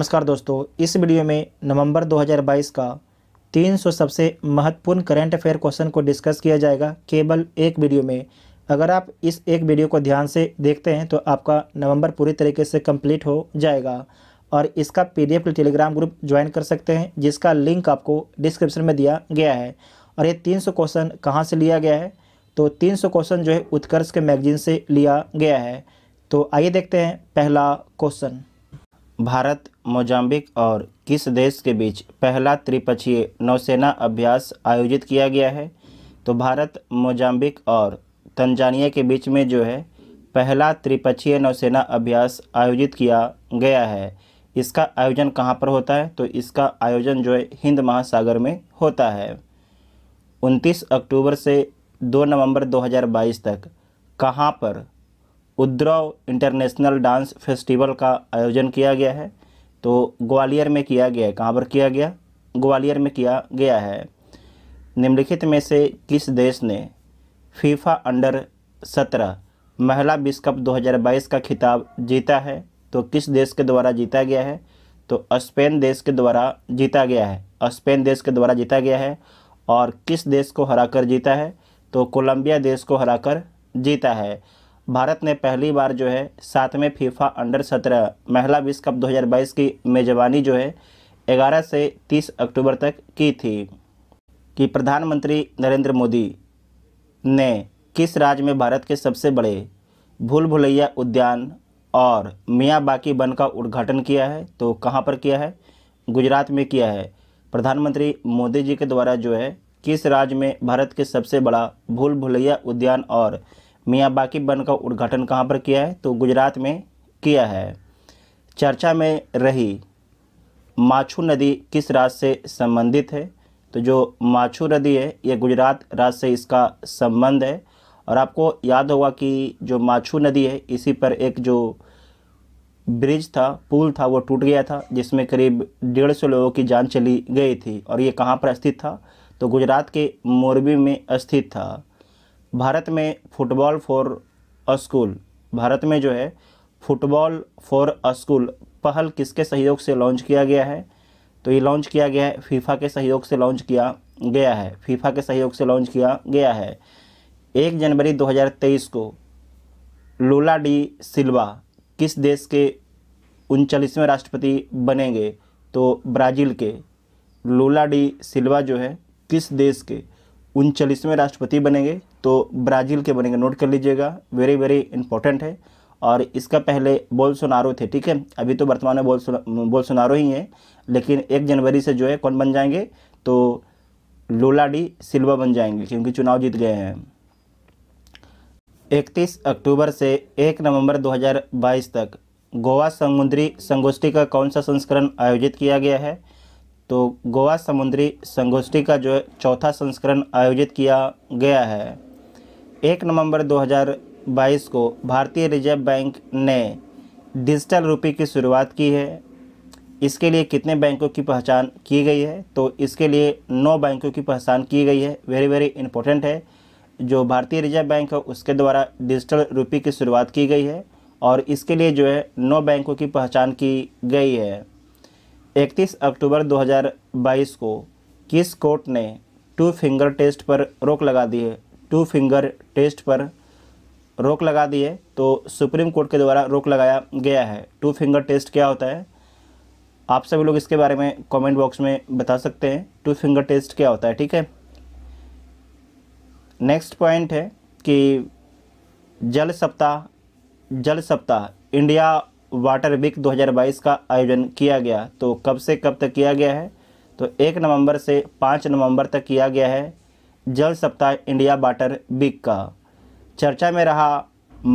नमस्कार दोस्तों इस वीडियो में नवंबर 2022 का 300 सबसे महत्वपूर्ण करंट अफेयर क्वेश्चन को डिस्कस किया जाएगा केवल एक वीडियो में अगर आप इस एक वीडियो को ध्यान से देखते हैं तो आपका नवंबर पूरी तरीके से कंप्लीट हो जाएगा और इसका पीडीएफ टेलीग्राम ग्रुप ज्वाइन कर सकते हैं जिसका लिंक आपको डिस्क्रिप्शन में दिया गया है और ये तीन क्वेश्चन कहाँ से लिया गया है तो तीन क्वेश्चन जो है उत्कर्ष के मैगजीन से लिया गया है तो आइए देखते हैं पहला क्वेश्चन भारत मोजाम्बिक और किस देश के बीच पहला त्रिपक्षीय नौसेना अभ्यास आयोजित किया गया है तो भारत मोजाम्बिक और तंजानिया के बीच में जो है पहला त्रिपक्षीय नौसेना अभ्यास आयोजित किया गया है इसका आयोजन कहाँ पर होता है तो इसका आयोजन जो है हिंद महासागर में होता है 29 अक्टूबर से 2 नवंबर 2022 तक कहाँ पर उद्रव इंटरनेशनल डांस फेस्टिवल का आयोजन किया गया है तो ग्वालियर में किया गया है कहाँ पर किया गया ग्वालियर में किया गया है निम्नलिखित में से किस देश ने फीफा अंडर सत्रह महिला विश्व कप 2022 का खिताब जीता है तो किस देश के द्वारा जीता गया है तो स्पेन देश के द्वारा जीता गया है स्पेन देश के द्वारा जीता गया है और किस देश को हराकर जीता है तो कोलंबिया देश को हराकर जीता है भारत ने पहली बार जो है सातवें फीफा अंडर सत्रह महिला विश्व कप 2022 की मेजबानी जो है 11 से 30 अक्टूबर तक की थी कि प्रधानमंत्री नरेंद्र मोदी ने किस राज्य में भारत के सबसे बड़े भूल भुलैया उद्यान और मियाँ बाकी वन का उद्घाटन किया है तो कहाँ पर किया है गुजरात में किया है प्रधानमंत्री मोदी जी के द्वारा जो है किस राज्य में भारत के सबसे बड़ा भूल भुलैया उद्यान और मियाँ बाकी बन का उद्घाटन कहाँ पर किया है तो गुजरात में किया है चर्चा में रही माछू नदी किस राज्य से संबंधित है तो जो माछू नदी है ये गुजरात राज्य से इसका संबंध है और आपको याद होगा कि जो माछू नदी है इसी पर एक जो ब्रिज था पुल था वो टूट गया था जिसमें करीब डेढ़ सौ लोगों की जान चली गई थी और ये कहाँ पर स्थित था तो गुजरात के मोरबी में स्थित था भारत में फुटबॉल फॉर स्कूल भारत में जो है फुटबॉल फॉर स्कूल पहल किसके सहयोग से लॉन्च किया गया है तो ये लॉन्च किया गया है फीफा के सहयोग से लॉन्च किया गया है फीफा के सहयोग से लॉन्च किया गया है एक जनवरी 2023 को लोला डी सिल्वा किस देश के उनचालीसवें राष्ट्रपति बनेंगे तो ब्राज़ील के लोला डी सिल्वा जो है किस देश के उनचालीसवें राष्ट्रपति बनेंगे तो ब्राज़ील के बनेंगे नोट कर लीजिएगा वेरी वेरी इंपॉर्टेंट है और इसका पहले बोल सोनारो थे ठीक है अभी तो वर्तमान में बोल बोलसोनारो ही हैं लेकिन एक जनवरी से जो है कौन बन जाएंगे तो लोला डी सिल्वा बन जाएंगे क्योंकि चुनाव जीत गए हैं 31 अक्टूबर से 1 नवंबर 2022 तक गोवा समुद्री संगोष्ठी का कौन सा संस्करण आयोजित किया गया है तो गोवा समुद्री संगोष्ठी का जो चौथा संस्करण आयोजित किया गया है एक नवंबर 2022 को भारतीय रिजर्व बैंक ने डिजिटल रुपये की शुरुआत की है इसके लिए कितने बैंकों की पहचान की गई है तो इसके लिए नौ बैंकों की पहचान की गई है वेरी वेरी इंपॉर्टेंट है जो भारतीय रिजर्व बैंक है उसके द्वारा डिजिटल रुपये की शुरुआत की गई है और इसके लिए जो है नौ बैंकों की पहचान की गई है 31 अक्टूबर 2022 को किस कोर्ट ने टू फिंगर टेस्ट पर रोक लगा दी है टू फिंगर टेस्ट पर रोक लगा दी है तो सुप्रीम कोर्ट के द्वारा रोक लगाया गया है टू फिंगर टेस्ट क्या होता है आप सभी लोग इसके बारे में कमेंट बॉक्स में बता सकते हैं टू फिंगर टेस्ट क्या होता है ठीक है नेक्स्ट पॉइंट है कि जल सप्ताह जल सप्ताह इंडिया वाटर वीक 2022 का आयोजन किया गया तो कब से कब तक किया गया है तो एक नवंबर से पाँच नवंबर तक किया गया है जल सप्ताह इंडिया वाटर वीक का चर्चा में रहा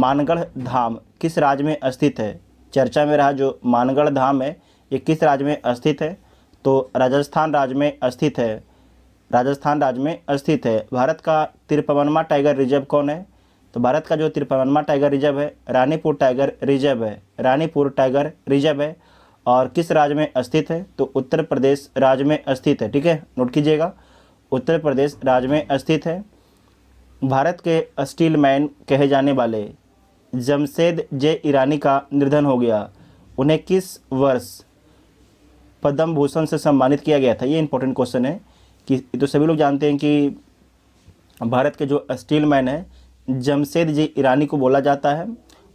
मानगढ़ धाम किस राज्य में स्थित है चर्चा में रहा जो मानगढ़ धाम है ये किस राज्य में स्थित है तो राजस्थान राज्य में स्थित है राजस्थान राज्य में स्थित है भारत का तिरपवनवा टाइगर रिजर्व कौन है तो भारत का जो तिरपनमा टाइगर रिजर्व है रानीपुर टाइगर रिजर्व है रानीपुर टाइगर रिजर्व है और किस राज्य में स्थित है तो उत्तर प्रदेश राज्य में स्थित है ठीक है नोट कीजिएगा उत्तर प्रदेश राज्य में स्थित है भारत के स्टील मैन कहे जाने वाले जमशेद जे ईरानी का निर्धन हो गया उन्हें किस वर्ष पद्म भूषण से सम्मानित किया गया था ये इंपॉर्टेंट क्वेश्चन है कि तो सभी लोग जानते हैं कि भारत के जो स्टील मैन है जमशेद जी ईरानी को बोला जाता है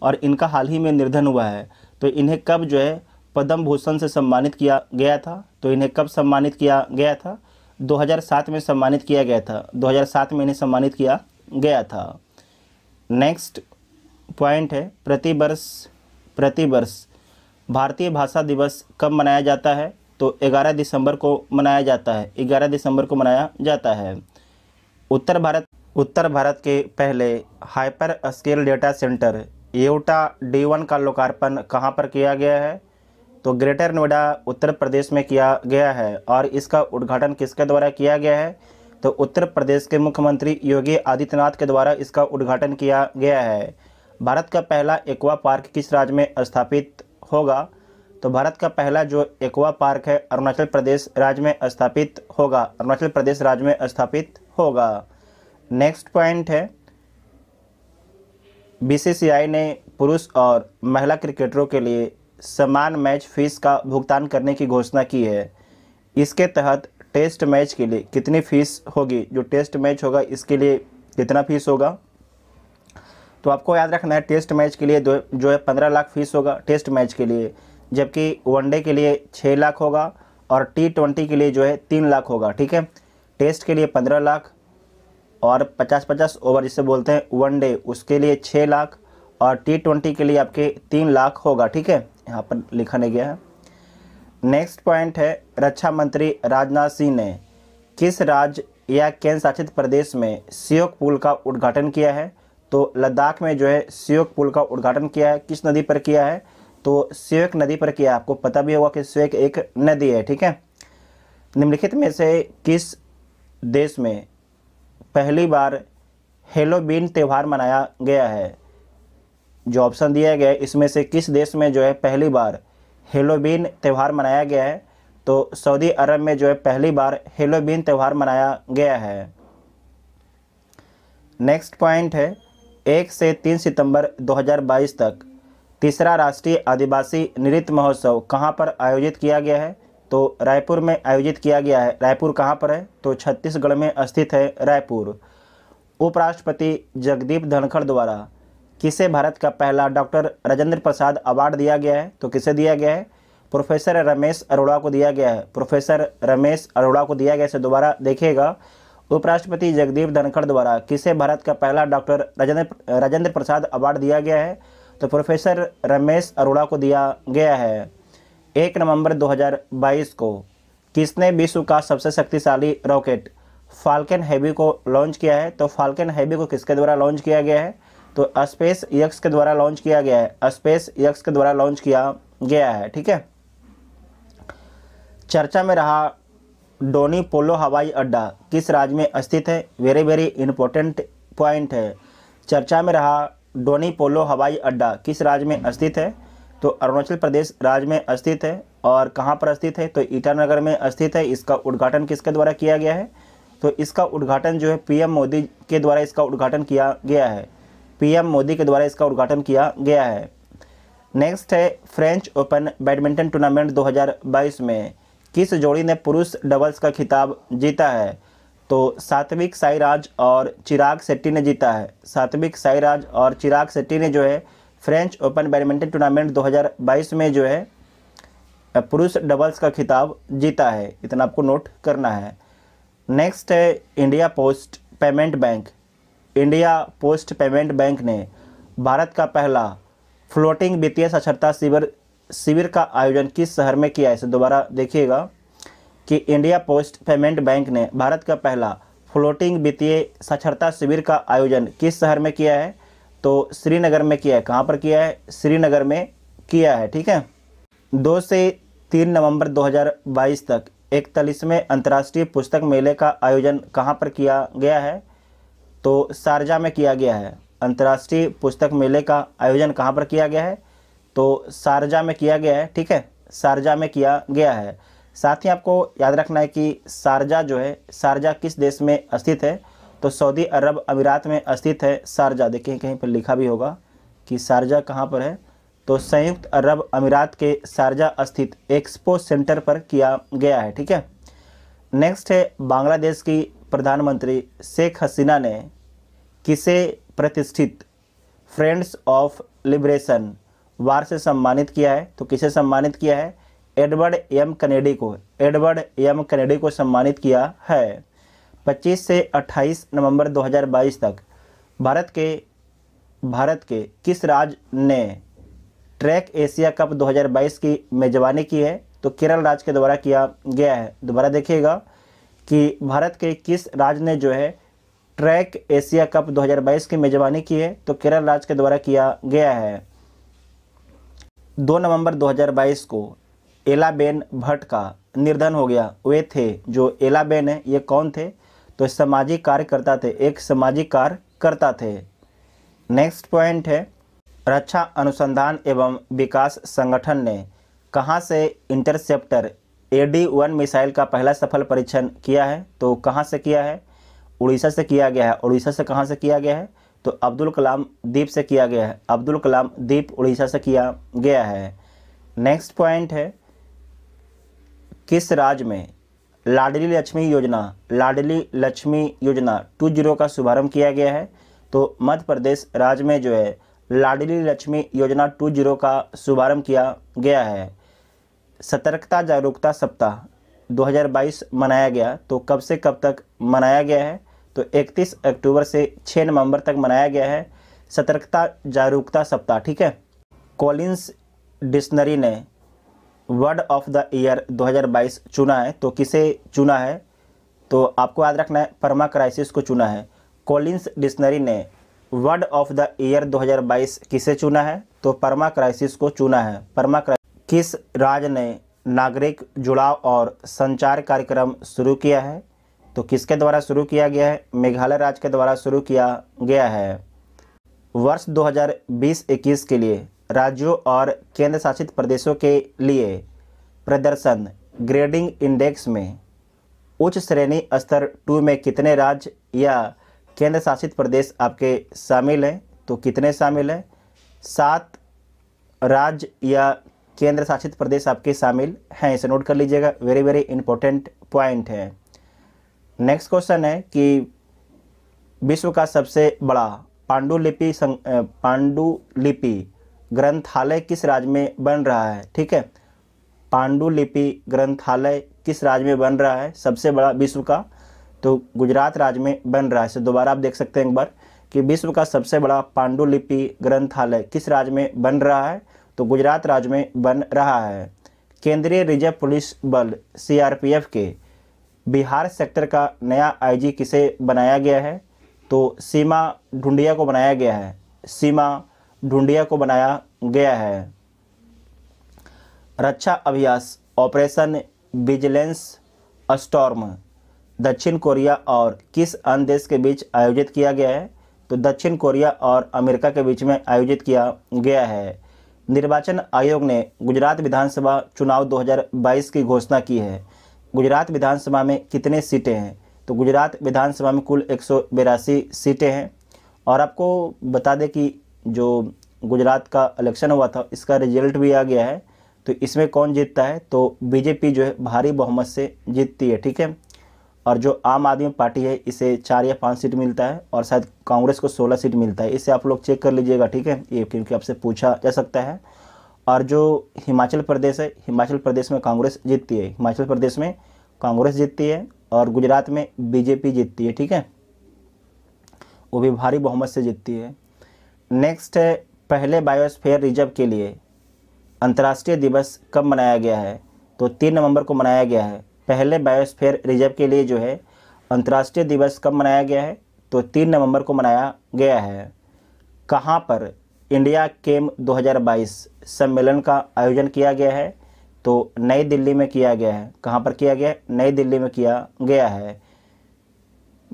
और इनका हाल ही में निर्धन हुआ है तो इन्हें कब जो है पद्म भूषण से सम्मानित किया गया था तो इन्हें कब सम्मानित किया गया था 2007 में सम्मानित किया गया था 2007 में इन्हें सम्मानित किया गया था नेक्स्ट पॉइंट है प्रतिवर्ष प्रतिवर्ष भारतीय भाषा दिवस कब मनाया जाता है तो 11 दिसंबर को मनाया जाता है 11 दिसंबर को मनाया जाता है उत्तर भारत उत्तर भारत के पहले hyperscale data centre Yotta D one का लोकार्पण कहाँ पर किया गया है तो ग्रेटर नोएडा उत्तर प्रदेश में किया गया है और इसका उद्घाटन किसके द्वारा किया गया है तो उत्तर प्रदेश के मुख्यमंत्री योगी आदित्यनाथ के द्वारा इसका उद्घाटन किया गया है भारत का पहला एक्वा पार्क किस राज्य में स्थापित होगा तो भारत का पहला जो एक्वा पार्क है अरुणाचल प्रदेश राज्य में स्थापित होगा अरुणाचल प्रदेश राज्य में स्थापित होगा नेक्स्ट पॉइंट है बीसीसीआई ने पुरुष और महिला क्रिकेटरों के लिए समान मैच फीस का भुगतान करने की घोषणा की है इसके तहत टेस्ट मैच के लिए कितनी फ़ीस होगी जो टेस्ट मैच होगा इसके लिए कितना फ़ीस होगा तो आपको याद रखना है टेस्ट मैच के लिए दो जो है पंद्रह लाख फीस होगा टेस्ट मैच के लिए जबकि वनडे के लिए छः लाख होगा और टी ट्वेंटी के लिए जो है तीन लाख होगा ठीक है टेस्ट के लिए पंद्रह लाख और पचास पचास ओवर जिसे बोलते हैं वन डे उसके लिए छः लाख और टी ट्वेंटी के लिए आपके तीन लाख होगा ठीक है यहाँ पर लिखा नहीं गया है नेक्स्ट पॉइंट है रक्षा मंत्री राजनाथ सिंह ने किस राज्य या केंद्र शासित प्रदेश में सियोक पुल का उद्घाटन किया है तो लद्दाख में जो है सियोक पुल का उद्घाटन किया है किस नदी पर किया है तो सियोक नदी पर किया आपको पता भी होगा कि सियोक एक नदी है ठीक है निम्नलिखित में से किस देश में पहली बार हेलोबीन त्यौहार मनाया गया है जो ऑप्शन दिया गया है इसमें से किस देश में जो है पहली बार हेलोबीन त्यौहार मनाया गया है तो सऊदी अरब में जो है पहली बार हेलोबीन त्यौहार मनाया गया है नेक्स्ट पॉइंट है एक से तीन सितंबर 2022 तक तीसरा राष्ट्रीय आदिवासी नृत्य महोत्सव कहाँ पर आयोजित किया गया है तो रायपुर में आयोजित किया गया है रायपुर कहाँ पर है तो छत्तीसगढ़ में स्थित है रायपुर उपराष्ट्रपति जगदीप धनखड़ द्वारा किसे भारत का पहला डॉक्टर राजेंद्र प्रसाद अवार्ड दिया गया है तो किसे दिया गया है प्रोफेसर रमेश अरोड़ा को दिया गया है प्रोफेसर रमेश अरोड़ा को दिया गया इसे दोबारा देखिएगा उपराष्ट्रपति जगदीप धनखड़ द्वारा किसे भारत का पहला डॉक्टर राजेंद्र राजेंद्र प्रसाद अवार्ड दिया गया है तो प्रोफेसर रमेश अरोड़ा को दिया गया है एक नवंबर 2022 को किसने विश्व का सबसे शक्तिशाली रॉकेट फाल्कन हैवी को लॉन्च किया है तो फाल्कन हैवी को किसके द्वारा लॉन्च किया गया है तो स्पेस यक्स के द्वारा लॉन्च किया गया है स्पेस यक्स के द्वारा लॉन्च किया गया है ठीक है चर्चा में रहा डोनी पोलो हवाई अड्डा किस राज्य में स्थित है वेरी वेरी इंपॉर्टेंट पॉइंट है चर्चा में रहा डोनी पोलो हवाई अड्डा किस राज्य में स्थित है तो अरुणाचल प्रदेश राज्य में स्थित है और कहाँ पर स्थित है तो ईटानगर में स्थित है इसका उद्घाटन किसके द्वारा किया गया है तो इसका उद्घाटन जो है पीएम मोदी के द्वारा इसका उद्घाटन किया गया है पीएम मोदी के द्वारा इसका उद्घाटन किया गया है नेक्स्ट है फ्रेंच ओपन बैडमिंटन टूर्नामेंट 2022 में किस जोड़ी ने पुरुष डबल्स का खिताब जीता है तो सात्विक साईराज और चिराग शेट्टी ने जीता है सात्विक साईराज और चिराग शेट्टी ने जो है फ्रेंच ओपन बैडमिंटन टूर्नामेंट 2022 में जो है पुरुष डबल्स का खिताब जीता है इतना आपको नोट करना है नेक्स्ट है India Post Payment Bank India Post Payment Bank ने भारत का पहला फ्लोटिंग वित्तीय साक्षरता शिविर शिविर का आयोजन किस शहर में किया है इसे दोबारा देखिएगा कि इंडिया पोस्ट पेमेंट बैंक ने भारत का पहला फ्लोटिंग वित्तीय साक्षरता शिविर का आयोजन किस शहर में किया है तो श्रीनगर में किया है कहाँ पर किया है श्रीनगर में किया है ठीक है दो से तीन नवंबर 2022 तक इकतालीसवें अंतर्राष्ट्रीय पुस्तक मेले का आयोजन कहाँ पर किया गया है तो शारजा में किया गया है अंतर्राष्ट्रीय पुस्तक मेले का आयोजन कहाँ पर किया गया है तो शारजा में किया गया है ठीक है शारजा में किया गया है साथ ही आपको याद रखना है कि शारजा जो है शारजा किस देश में स्थित है तो सऊदी अरब अमीरात में स्थित है शारजा देखिए कहीं पर लिखा भी होगा कि शारजा कहाँ पर है तो संयुक्त अरब अमीरात के शारजा स्थित एक्सपो सेंटर पर किया गया है ठीक है नेक्स्ट है बांग्लादेश की प्रधानमंत्री शेख हसीना ने किसे प्रतिष्ठित फ्रेंड्स ऑफ लिबरेशन वार से सम्मानित किया है तो किसे सम्मानित किया है एडवर्ड एम कनेडी को एडवर्ड एम कनेडी को सम्मानित किया है 25 से 28 नवंबर 2022 तक भारत के भारत के किस राज्य ने ट्रैक एशिया कप 2022 की मेजबानी की है तो केरल राज्य के द्वारा किया गया है दोबारा देखिएगा कि भारत के किस राज्य ने जो है ट्रैक एशिया कप 2022 की मेजबानी की है तो केरल राज्य के द्वारा किया गया है 2 नवंबर 2022 को एलाबेन भट्ट का निर्धन हो गया वे थे जो एलाबेन है ये कौन थे तो सामाजिक कार्यकर्ता थे एक सामाजिक कार्यकर्ता थे नेक्स्ट पॉइंट है रक्षा अनुसंधान एवं विकास संगठन ने कहाँ से interceptor A D one missile का पहला सफल परीक्षण किया है तो कहाँ से किया है उड़ीसा से किया गया है उड़ीसा से कहाँ से किया गया है तो अब्दुल कलाम द्वीप से किया गया है अब्दुल कलाम द्वीप उड़ीसा से किया गया है नेक्स्ट पॉइंट है किस राज्य में लाडली लक्ष्मी योजना लाडली लक्ष्मी योजना टू जीरो का शुभारंभ किया गया है तो मध्य प्रदेश राज्य में जो है लाडली लक्ष्मी योजना टू जीरो का शुभारंभ किया गया है सतर्कता जागरूकता सप्ताह 2022 मनाया गया तो कब से कब तक मनाया गया है तो 31 अक्टूबर से 6 नवंबर तक मनाया गया है सतर्कता जागरूकता सप्ताह ठीक है कॉलिंस डिक्शनरी ने वर्ड ऑफ द ईयर 2022 चुना है तो किसे चुना है तो आपको याद रखना है परमा क्राइसिस को चुना है कॉलिंस डिक्शनरी ने वर्ड ऑफ द ईयर 2022 किसे चुना है तो परमा क्राइसिस को चुना है परमा किस राज ने नागरिक जुड़ाव और संचार कार्यक्रम शुरू किया है तो किसके द्वारा शुरू किया गया है मेघालय राज्य के द्वारा शुरू किया गया है वर्ष 2020-21 के लिए राज्यों और केंद्र शासित प्रदेशों के लिए प्रदर्शन ग्रेडिंग इंडेक्स में उच्च श्रेणी स्तर टू में कितने राज्य या केंद्र शासित प्रदेश आपके शामिल हैं तो कितने शामिल हैं सात राज्य या केंद्र शासित प्रदेश आपके शामिल हैं इसे नोट कर लीजिएगा वेरी वेरी इंपॉर्टेंट पॉइंट है नेक्स्ट क्वेश्चन है कि विश्व का सबसे बड़ा पांडुलिपि पांडुलिपि ग्रंथालय किस राज्य में बन रहा है ठीक है पांडुलिपि ग्रंथालय किस राज्य में बन रहा है सबसे बड़ा विश्व का तो गुजरात राज्य में बन रहा है इसे दोबारा आप देख सकते हैं एक बार कि विश्व का सबसे बड़ा पांडुलिपि ग्रंथालय किस राज्य में बन रहा है तो गुजरात राज्य में बन रहा है केंद्रीय रिजर्व पुलिस बल सीआरपीएफ के बिहार सेक्टर का नया आईजी किसे बनाया गया है तो सीमा ढूंढिया को बनाया गया है सीमा ढूंढिया को बनाया गया है रक्षा अभ्यास ऑपरेशन विजिलेंस स्टॉर्म दक्षिण कोरिया और किस अन्य देश के बीच आयोजित किया गया है तो दक्षिण कोरिया और अमेरिका के बीच में आयोजित किया गया है निर्वाचन आयोग ने गुजरात विधानसभा चुनाव 2022 की घोषणा की है गुजरात विधानसभा में कितने सीटें हैं तो गुजरात विधानसभा में कुल एक सीटें हैं और आपको बता दें कि जो गुजरात का इलेक्शन हुआ था इसका रिजल्ट भी आ गया है तो इसमें कौन जीतता है तो बीजेपी जो है भारी बहुमत से जीतती है ठीक है और जो आम आदमी पार्टी है इसे चार या पाँच सीट मिलता है और शायद कांग्रेस को सोलह सीट मिलता है इसे आप लोग चेक कर लीजिएगा ठीक है ये क्योंकि आपसे पूछा जा सकता है और जो हिमाचल प्रदेश है हिमाचल प्रदेश में कांग्रेस जीतती है हिमाचल प्रदेश में कांग्रेस जीतती है और गुजरात में बीजेपी जीतती है ठीक है वो भी भारी बहुमत से जीतती है नेक्स्ट है पहले बायोस्फेयर रिजर्व के लिए अंतर्राष्ट्रीय दिवस कब मनाया गया है तो तीन नवंबर को मनाया गया है पहले बायोस्फेयर रिजर्व के लिए जो है अंतर्राष्ट्रीय दिवस कब मनाया गया है तो तीन नवंबर को मनाया गया है कहाँ पर इंडिया केम 2022 सम्मेलन का आयोजन किया गया है तो नई दिल्ली में किया गया है कहाँ पर किया गया है नई दिल्ली में किया गया है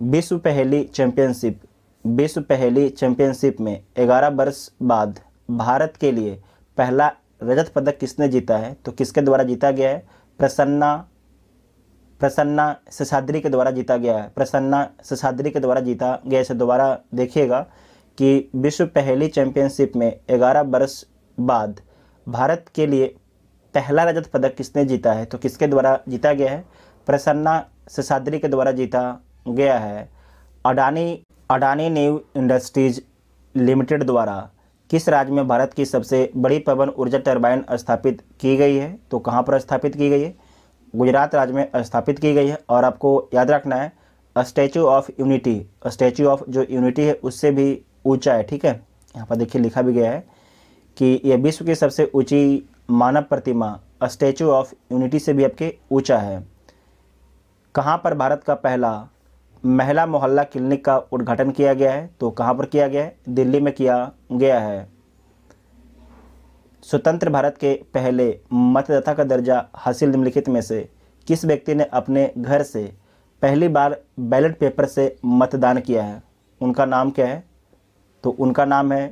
विश्व पहली चैंपियनशिप विश्व पहली चैंपियनशिप में 11 वर्ष बाद भारत के लिए पहला रजत पदक किसने जीता है तो किसके द्वारा जीता गया है प्रसन्ना प्रसन्ना ससाद्री के द्वारा जीता गया है प्रसन्ना ससाद्री के द्वारा जीता गया इसे दोबारा देखिएगा कि विश्व पहली चैंपियनशिप में 11 वर्ष बाद भारत के लिए पहला रजत पदक किसने जीता है तो किसके द्वारा जीता गया है प्रसन्ना ससाद्री के द्वारा जीता गया है Adani Adani New Industries Limited द्वारा किस राज्य में भारत की सबसे बड़ी पवन ऊर्जा टर्बाइन स्थापित की गई है तो कहाँ पर स्थापित की गई है गुजरात राज्य में स्थापित की गई है और आपको याद रखना है Statue of Unity Statue of जो यूनिटी है उससे भी ऊंचा है ठीक है यहाँ पर देखिए लिखा भी गया है कि यह विश्व की सबसे ऊंची मानव प्रतिमा स्टैचू ऑफ यूनिटी से भी आपके ऊंचा है कहाँ पर भारत का पहला महिला मोहल्ला क्लिनिक का उद्घाटन किया गया है तो कहाँ पर किया गया है दिल्ली में किया गया है स्वतंत्र भारत के पहले मतदाता का दर्जा हासिल निम्नलिखित में से किस व्यक्ति ने अपने घर से पहली बार बैलेट पेपर से मतदान किया है उनका नाम क्या है तो उनका नाम है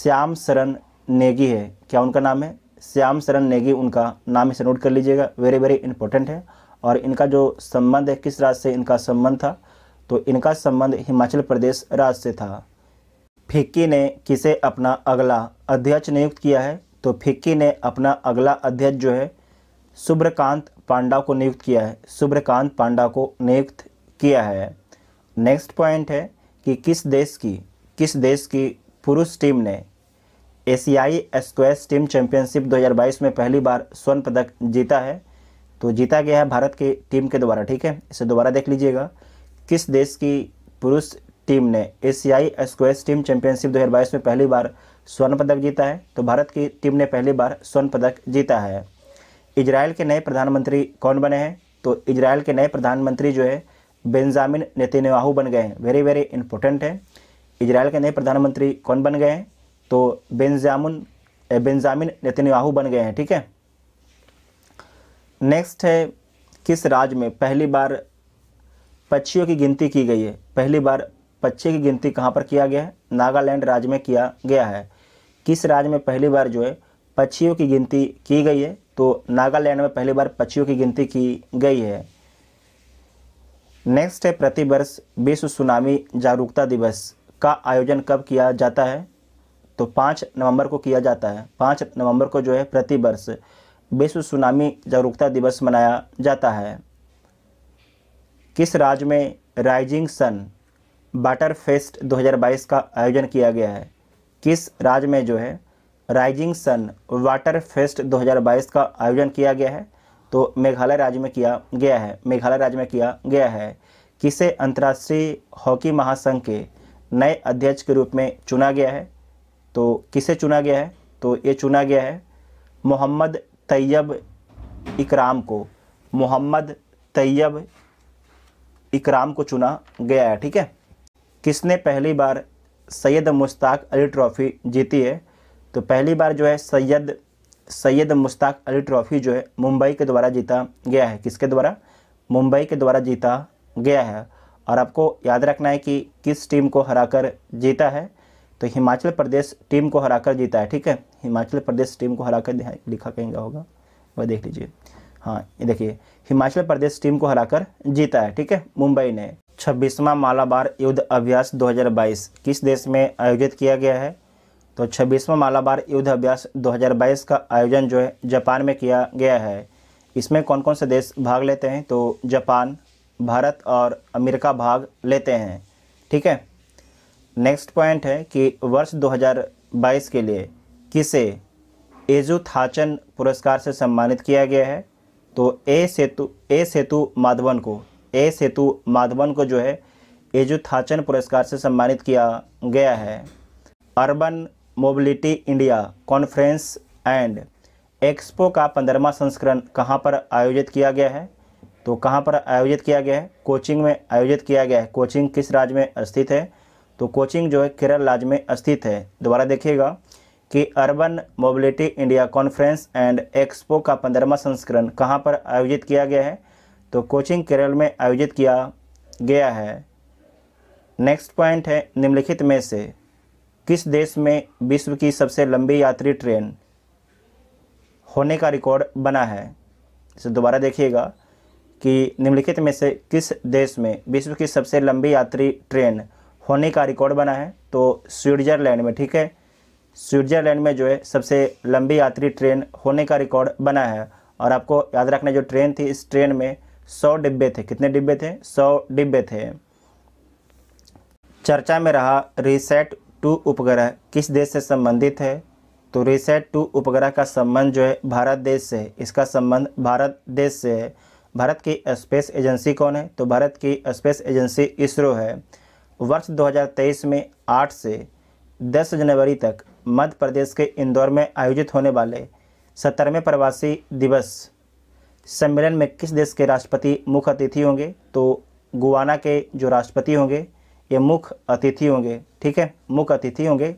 श्याम शरण नेगी है क्या उनका नाम है श्याम शरण नेगी उनका नाम इसे नोट कर लीजिएगा वेरी वेरी इंपॉर्टेंट है और इनका जो संबंध है किस राज्य से इनका संबंध था तो इनका संबंध हिमाचल प्रदेश राज्य से था फिक्की ने किसे अपना अगला अध्यक्ष नियुक्त किया है तो फिक्की ने अपना अगला अध्यक्ष जो है शुभ्रकांत पांडा को नियुक्त किया है शुभ्रकांत पांडा को नियुक्त किया है नेक्स्ट पॉइंट है कि किस देश की किस देश की पुरुष टीम ने एशियाई स्क्वैश टीम चैंपियनशिप 2022 में पहली बार स्वर्ण पदक जीता है तो जीता गया है भारत की टीम के द्वारा ठीक है इसे दोबारा देख लीजिएगा किस देश की पुरुष टीम ने एशियाई स्क्वेस टीम चैंपियनशिप 2022 में पहली बार स्वर्ण पदक जीता है तो भारत की टीम ने पहली बार स्वर्ण पदक जीता है इजराइल के नए प्रधानमंत्री कौन बने हैं तो इजराइल के नए प्रधानमंत्री जो है बेंजामिन नेतन्याहू बन गए हैं वेरी वेरी इंपॉर्टेंट है इजराइल के नए प्रधानमंत्री कौन बन गए हैं तो बेंजामिन बेंजामिन नेतन्याहू बन गए हैं ठीक है नेक्स्ट है किस राज्य में पहली बार पक्षियों की गिनती की गई है पहली बार पक्षी की गिनती कहाँ पर किया गया है नागालैंड राज्य में किया गया है किस राज्य में पहली बार जो है पक्षियों की गिनती की गई है तो नागालैंड में पहली बार पक्षियों की गिनती की गई है नेक्स्ट है प्रतिवर्ष विश्व सुनामी जागरूकता दिवस का आयोजन कब किया जाता है तो पाँच नवंबर को किया जाता है पाँच नवंबर को जो है प्रतिवर्ष विश्व सुनामी जागरूकता दिवस मनाया जाता है किस राज्य में राइजिंग सन वाटर फेस्ट 2022 का आयोजन किया गया है किस राज्य में जो है राइजिंग सन वाटर फेस्ट 2022 का आयोजन किया गया है तो मेघालय राज्य में किया गया है मेघालय राज्य में किया गया है किसे अंतर्राष्ट्रीय हॉकी महासंघ के नए अध्यक्ष के रूप में चुना गया है तो किसे चुना गया है तो ये चुना गया है मोहम्मद तैयब इकराम को मोहम्मद तैयब इकराम को चुना गया है ठीक है किसने पहली बार सैयद मुश्ताक अली ट्रॉफ़ी जीती है तो पहली बार जो है सैयद सैयद मुश्ताक अली ट्रॉफ़ी जो है मुंबई के द्वारा जीता गया है किसके द्वारा मुंबई के द्वारा जीता गया है और आपको याद रखना है कि किस टीम को हराकर जीता है तो हिमाचल प्रदेश टीम को हराकर जीता है ठीक है हिमाचल प्रदेश टीम को हरा कर लिखा कहीं होगा वह देख लीजिए हाँ ये देखिए हिमाचल प्रदेश टीम को हराकर जीता है ठीक है मुंबई ने छब्बीसवां मालाबार युद्ध अभ्यास 2022 किस देश में आयोजित किया गया है तो छब्बीसवां मालाबार युद्ध अभ्यास 2022 का आयोजन जो है जापान में किया गया है इसमें कौन कौन से देश भाग लेते हैं तो जापान भारत और अमेरिका भाग लेते हैं ठीक है नेक्स्ट पॉइंट है कि वर्ष 2022 के लिए किसे एजु थाचन पुरस्कार से सम्मानित किया गया है तो ए सेतु ए सेतु माधवन को ए सेतु माधवन को जो है एजु थाचन पुरस्कार से सम्मानित किया गया है Urban Mobility India Conference and Expo का पंद्रहवा संस्करण कहाँ पर आयोजित किया गया है तो कहाँ पर आयोजित किया गया है कोचिंग में आयोजित किया गया है कोचिंग किस राज्य में स्थित है तो कोचिंग जो है केरल राज्य में स्थित है दोबारा देखिएगा कि Urban Mobility India Conference and Expo का पंद्रहवा संस्करण कहाँ पर आयोजित किया गया है तो कोचिंग केरल में आयोजित किया गया है नेक्स्ट पॉइंट है निम्नलिखित में से किस देश में विश्व की सबसे लंबी यात्री ट्रेन होने का रिकॉर्ड बना है इसे दोबारा देखिएगा कि निम्नलिखित में से किस देश में विश्व की सबसे लंबी यात्री ट्रेन होने का रिकॉर्ड बना है तो स्विट्जरलैंड में ठीक है स्विट्ज़रलैंड में जो है सबसे लंबी यात्री ट्रेन होने का रिकॉर्ड बना है और आपको याद रखना जो ट्रेन थी इस ट्रेन में सौ डिब्बे थे कितने डिब्बे थे सौ डिब्बे थे चर्चा में रहा रिसेट टू उपग्रह किस देश से संबंधित है तो रिसेट टू उपग्रह का संबंध जो है भारत देश से इसका संबंध भारत देश से है भारत की स्पेस एजेंसी कौन है तो भारत की स्पेस एजेंसी इसरो है वर्ष 2023 में 8 से 10 जनवरी तक मध्य प्रदेश के इंदौर में आयोजित होने वाले सत्तरवें प्रवासी दिवस सम्मेलन में किस देश के राष्ट्रपति मुख्य अतिथि होंगे तो गुआना के जो राष्ट्रपति होंगे ये मुख्य अतिथि होंगे ठीक है मुख्य अतिथि होंगे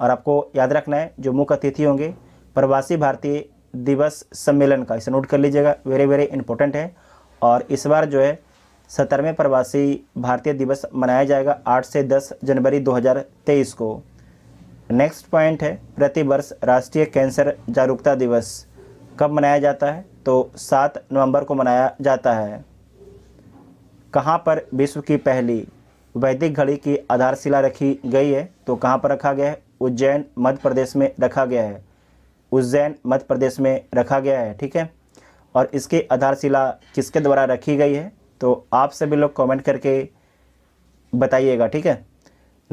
और आपको याद रखना है जो मुख्य अतिथि होंगे प्रवासी भारतीय दिवस सम्मेलन का इसे नोट कर लीजिएगा वेरी वेरी इंपॉर्टेंट है और इस बार जो है सत्तरवें प्रवासी भारतीय दिवस मनाया जाएगा आठ से दस जनवरी दो को नेक्स्ट पॉइंट है प्रतिवर्ष राष्ट्रीय कैंसर जागरूकता दिवस कब मनाया जाता है तो सात नवंबर को मनाया जाता है कहाँ पर विश्व की पहली वैदिक घड़ी की आधारशिला रखी गई है तो कहाँ पर रखा गया है उज्जैन मध्य प्रदेश में रखा गया है उज्जैन मध्य प्रदेश में रखा गया है ठीक है और इसकी आधारशिला किसके द्वारा रखी गई है तो आप सभी लोग कमेंट करके बताइएगा ठीक है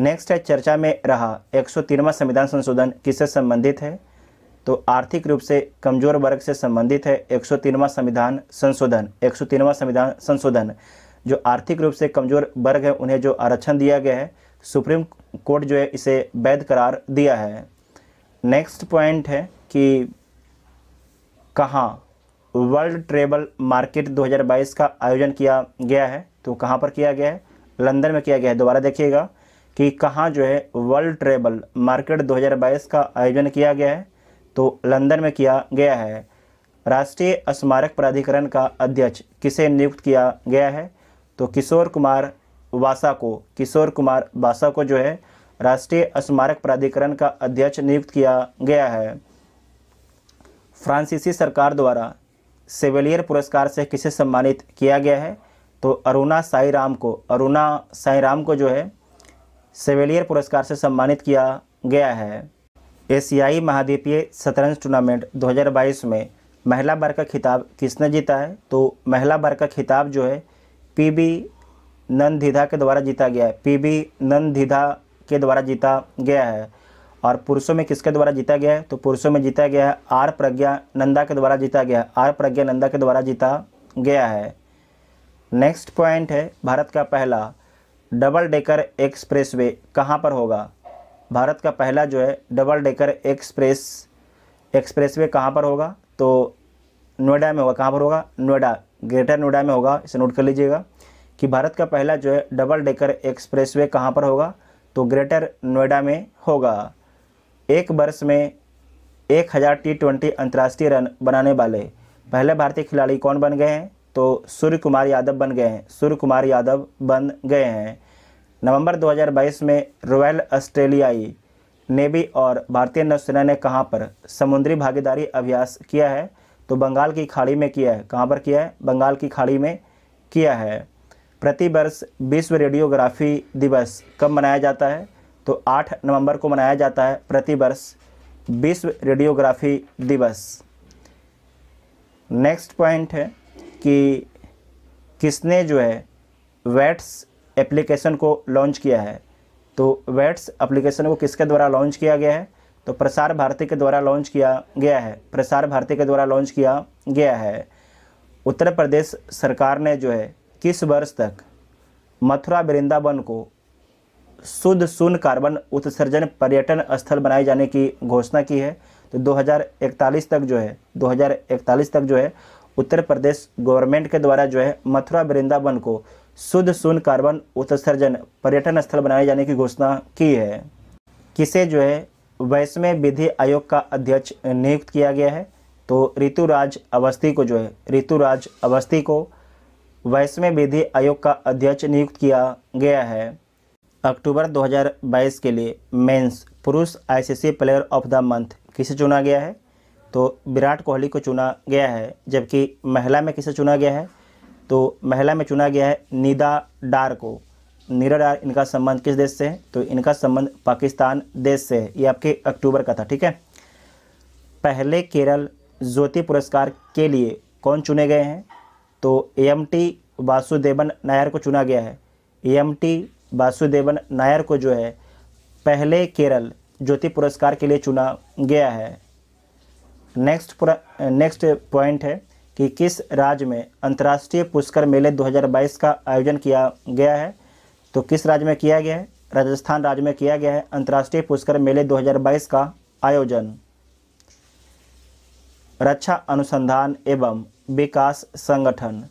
नेक्स्ट है चर्चा में रहा एक संविधान संशोधन किससे संबंधित है तो आर्थिक रूप से कमजोर वर्ग से संबंधित है एक संविधान संशोधन एक संविधान संशोधन जो आर्थिक रूप से कमजोर वर्ग है उन्हें जो आरक्षण दिया गया है सुप्रीम कोर्ट जो है इसे वैध करार दिया है नेक्स्ट पॉइंट है कि कहाँ वर्ल्ड ट्रेबल मार्केट 2022 का आयोजन किया गया है तो कहाँ पर किया गया है लंदन में किया गया है दोबारा देखिएगा कि कहाँ जो है वर्ल्ड ट्रेबल मार्केट 2022 का आयोजन किया गया है तो लंदन में किया गया है राष्ट्रीय स्मारक प्राधिकरण का अध्यक्ष किसे नियुक्त किया गया है तो किशोर कुमार वासा को किशोर कुमार वासा को जो है राष्ट्रीय स्मारक प्राधिकरण का अध्यक्ष नियुक्त किया गया है फ्रांसीसी सरकार द्वारा सेवेलियर पुरस्कार से किसे सम्मानित किया गया है तो अरुणा साई राम को अरुणा साई राम को जो है सेवेलियर पुरस्कार से सम्मानित किया गया है एशियाई महाद्वीपीय शतरंज टूर्नामेंट 2022 में महिला वर्ग का खिताब किसने जीता है तो महिला वर्ग का खिताब जो है पी बी नंदिधा के द्वारा जीता गया है पी बी नंदिधा के द्वारा जीता गया है और पुरुषों में किसके द्वारा जीता गया है तो पुरुषों में जीता गया है आर प्रज्ञा नंदा के द्वारा जीता गया है आर प्रज्ञा नंदा के द्वारा जीता गया है नेक्स्ट पॉइंट है भारत का पहला डबल डेकर एक्सप्रेस वे कहाँ पर होगा भारत का पहला जो है double decker express expressway कहाँ पर होगा तो नोएडा में होगा कहाँ पर होगा नोएडा ग्रेटर नोएडा में होगा इसे नोट कर लीजिएगा कि भारत का पहला जो है डबल डेकर एक्सप्रेस वे कहाँ पर होगा तो ग्रेटर नोएडा में होगा एक वर्ष में एक हज़ार टी ट्वेंटी अंतर्राष्ट्रीय रन बनाने वाले पहले भारतीय खिलाड़ी कौन बन गए हैं तो सूर्य कुमार यादव बन गए हैं सूर्य कुमार यादव बन गए हैं नवंबर 2022 में रॉयल ऑस्ट्रेलियाई नेवी और भारतीय नौसेना ने कहाँ पर समुद्री भागीदारी अभ्यास किया है तो बंगाल की खाड़ी में किया है कहाँ पर किया है बंगाल की खाड़ी में किया है प्रतिवर्ष विश्व रेडियोग्राफी दिवस कब मनाया जाता है तो 8 नवंबर को मनाया जाता है प्रतिवर्ष विश्व रेडियोग्राफी दिवस नेक्स्ट पॉइंट है कि किसने जो है वेट्स एप्लीकेशन को लॉन्च किया है तो वेट्स एप्लीकेशन को किसके द्वारा लॉन्च किया गया है तो प्रसार भारती के द्वारा लॉन्च किया गया है प्रसार भारती के द्वारा लॉन्च किया गया है उत्तर प्रदेश सरकार ने जो है किस वर्ष तक मथुरा वृंदावन को शुद्ध शून्य कार्बन उत्सर्जन पर्यटन स्थल बनाए जाने की घोषणा की है तो 2041 तक जो है 2041 तक जो है उत्तर प्रदेश गवर्नमेंट के द्वारा जो है मथुरा वृंदावन को शुद्ध सुन कार्बन उत्सर्जन पर्यटन स्थल बनाए जाने की घोषणा की है किसे जो है वैश्वय विधि आयोग का अध्यक्ष नियुक्त किया गया है तो ऋतुराज अवस्थी को जो है ऋतुराज अवस्थी को वैश्वय विधि आयोग का अध्यक्ष नियुक्त किया गया है अक्टूबर 2022 के लिए मेंस पुरुष ICC player of the month किसे चुना गया है तो विराट कोहली को चुना गया है जबकि महिला में किसे चुना गया है तो महिला में चुना गया है निदा डार को नीरा डार इनका संबंध किस देश से है तो इनका संबंध पाकिस्तान देश से है ये आपके अक्टूबर का था ठीक है पहले केरल ज्योति पुरस्कार के लिए कौन चुने गए हैं तो एम टी वासुदेवन नायर को चुना गया है एम टी वासुदेवन नायर को जो है पहले केरल ज्योति पुरस्कार के लिए चुना गया है नेक्स्ट नेक्स्ट पॉइंट है कि किस राज्य में अंतर्राष्ट्रीय पुष्कर मेले 2022 का आयोजन किया गया है तो किस राज्य में किया गया है राजस्थान राज्य में किया गया है अंतर्राष्ट्रीय पुष्कर मेले 2022 का आयोजन रक्षा अनुसंधान एवं विकास संगठन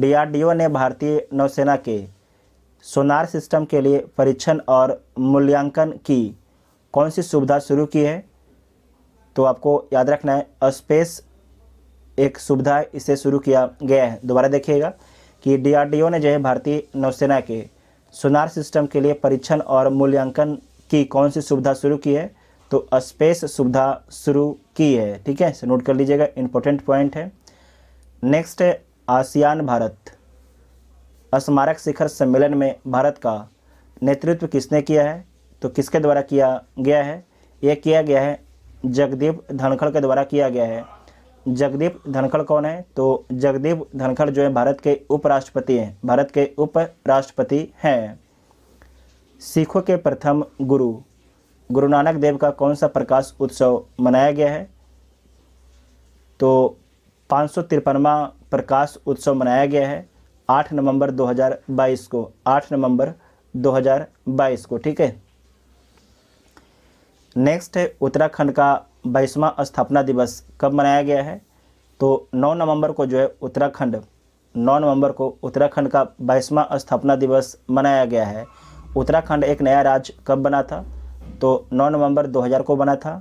डीआरडीओ ने भारतीय नौसेना के सोनार सिस्टम के लिए परीक्षण और मूल्यांकन की कौन सी सुविधा शुरू की है तो आपको याद रखना है स्पेस एक सुविधा इसे शुरू किया गया है दोबारा देखिएगा कि डीआरडीओ ने जो है भारतीय नौसेना के सोनार सिस्टम के लिए परीक्षण और मूल्यांकन की कौन सी सुविधा शुरू की है तो स्पेस सुविधा शुरू की है ठीक है नोट कर लीजिएगा इंपॉर्टेंट पॉइंट है नेक्स्ट है आसियान भारत स्मारक शिखर सम्मेलन में भारत का नेतृत्व किसने किया है तो किसके द्वारा किया गया है यह किया गया है जगदीप धनखड़ के द्वारा किया गया है जगदीप धनखड़ कौन है तो जगदीप धनखड़ जो है भारत के उपराष्ट्रपति हैं भारत के उपराष्ट्रपति हैं सिखों के प्रथम गुरु गुरु नानक देव का कौन सा प्रकाश उत्सव मनाया गया है तो पाँच सौ तिरपनवा प्रकाश उत्सव मनाया गया है 8 नवंबर 2022 को 8 नवंबर 2022 को ठीक है नेक्स्ट है उत्तराखंड का बाईसवा स्थापना दिवस कब मनाया गया है तो 9 नवंबर को जो है उत्तराखंड 9 नवंबर को उत्तराखंड का बाईसवा स्थापना दिवस मनाया गया है उत्तराखंड एक नया राज्य कब बना था तो 9 नवंबर 2000 को बना था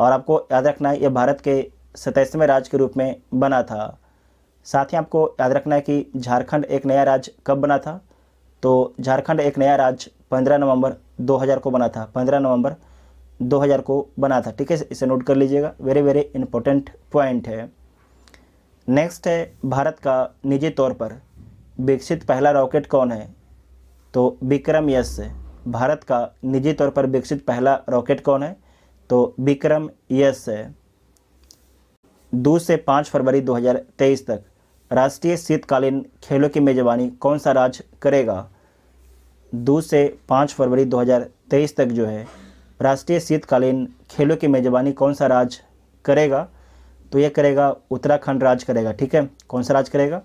और आपको याद रखना है ये भारत के सताईसवें राज्य के रूप में बना था साथ ही आपको याद रखना है कि झारखंड एक नया राज्य कब बना था तो झारखंड एक नया राज्य पंद्रह नवम्बर दो को बना था पंद्रह नवंबर 2000 को बना था ठीक है इसे नोट कर लीजिएगा वेरी वेरी इंपॉर्टेंट पॉइंट है नेक्स्ट है भारत का निजी तौर पर विकसित पहला रॉकेट कौन है तो विक्रम यस भारत का निजी तौर पर विकसित पहला रॉकेट कौन है तो विक्रम यस है दो से पाँच फरवरी 2023 तक राष्ट्रीय शीतकालीन खेलों की मेजबानी कौन सा राज्य करेगा दो से पाँच फरवरी 2023 तक जो है राष्ट्रीय शीतकालीन खेलों की मेज़बानी कौन सा राज्य करेगा तो ये करेगा उत्तराखंड राज्य करेगा ठीक है कौन सा राज्य करेगा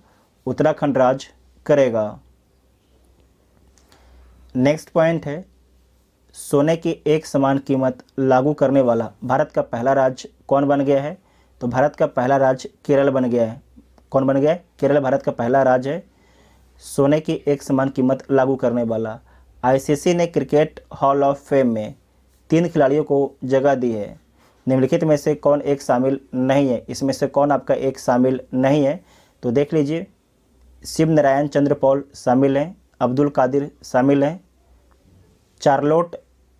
उत्तराखंड राज्य करेगा नेक्स्ट पॉइंट है सोने की एक समान कीमत लागू करने वाला भारत का पहला राज्य कौन बन गया है तो भारत का पहला राज्य केरल बन गया है कौन बन गया है केरल भारत का पहला राज्य है सोने की एक समान कीमत लागू करने वाला आईसीसी ने क्रिकेट हॉल ऑफ फेम में तीन खिलाड़ियों को जगह दी है निम्नलिखित में से कौन एक शामिल नहीं है इसमें से कौन आपका एक शामिल नहीं है तो देख लीजिए शिव नारायण चंद्र पॉल शामिल हैं अब्दुल कादिर शामिल हैं चार्लोट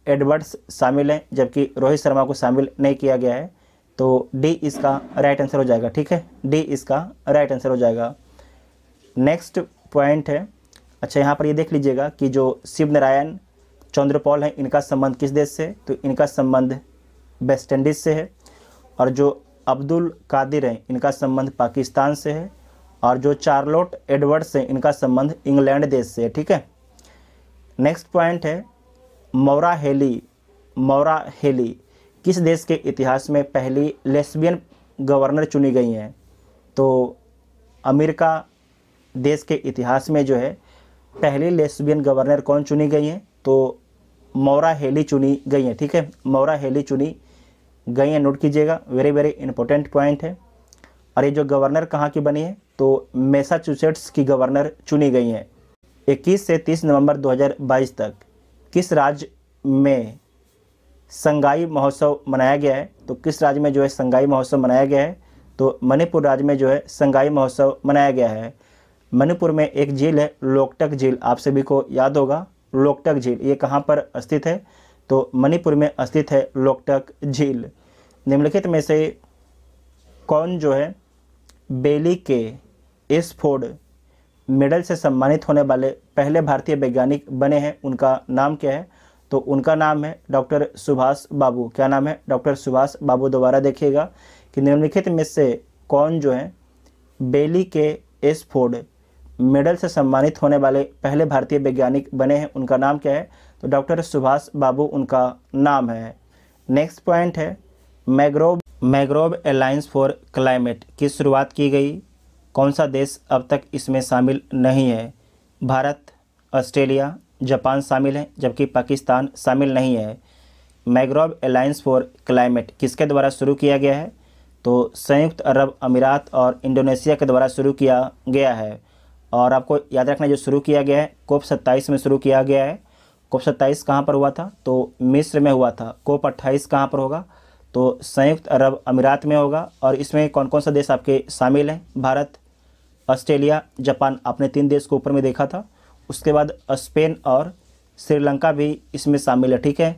एडवर्ड्स शामिल हैं जबकि रोहित शर्मा को शामिल नहीं किया गया है तो डी इसका राइट आंसर हो जाएगा ठीक है डी इसका राइट आंसर हो जाएगा नेक्स्ट पॉइंट है अच्छा यहाँ पर ये देख लीजिएगा कि जो शिव नारायण चंद्रपॉल हैं इनका संबंध किस देश से तो इनका संबंध वेस्ट इंडीज से है और जो अब्दुल कादिर हैं इनका संबंध पाकिस्तान से है और जो चार्लोट एडवर्ड्स हैं इनका संबंध इंग्लैंड देश से है ठीक है नेक्स्ट पॉइंट है मौरा हेली मौरा हेली किस देश के इतिहास में पहली लेस्बियन गवर्नर चुनी गई हैं तो अमेरिका देश के इतिहास में जो है पहली लेस्बियन गवर्नर कौन चुनी गई हैं तो मौरा हेली चुनी गई हैं ठीक है मौरा हेली चुनी गई हैं नोट कीजिएगा वेरी वेरी इंपॉर्टेंट पॉइंट है और ये जो गवर्नर कहाँ की बनी है तो मैसाचुसेट्स की गवर्नर चुनी गई हैं 21 से 30 नवंबर 2022 तक किस राज्य में संगाई महोत्सव मनाया गया है तो किस राज्य में जो है संगाई महोत्सव मनाया गया है तो मणिपुर राज्य में जो है संगाई महोत्सव मनाया गया है मणिपुर में एक झील है लोकटक झील आप सभी को याद होगा लोकटक झील ये कहाँ पर स्थित है तो मणिपुर में स्थित है लोकटक झील निम्नलिखित में से कौन जो है बेली के एस फोर्ड मेडल से सम्मानित होने वाले पहले भारतीय वैज्ञानिक बने हैं उनका नाम क्या है तो उनका नाम है डॉक्टर सुभाष बाबू क्या नाम है डॉक्टर सुभाष बाबू दोबारा देखिएगा कि निम्नलिखित में से कौन जो है बेली के एस फोर्ड मेडल से सम्मानित होने वाले पहले भारतीय वैज्ञानिक बने हैं उनका नाम क्या है तो डॉक्टर सुभाष बाबू उनका नाम है नेक्स्ट पॉइंट है mangrove mangrove alliance for climate की शुरुआत की गई कौन सा देश अब तक इसमें शामिल नहीं है भारत ऑस्ट्रेलिया जापान शामिल हैं जबकि पाकिस्तान शामिल नहीं है मैग्रोव एलायंस फॉर क्लाइमेट किसके द्वारा शुरू किया गया है तो संयुक्त अरब अमीरात और इंडोनेशिया के द्वारा शुरू किया गया है और आपको याद रखना जो शुरू किया गया है कोप सत्ताईस में शुरू किया गया है कोप सत्ताईस कहाँ पर हुआ था तो मिस्र में हुआ था कोप अट्ठाईस कहाँ पर होगा तो संयुक्त अरब अमीरात में होगा और इसमें कौन कौन सा देश आपके शामिल हैं भारत ऑस्ट्रेलिया जापान आपने तीन देश को ऊपर में देखा था उसके बाद स्पेन और श्रीलंका भी इसमें शामिल है ठीक है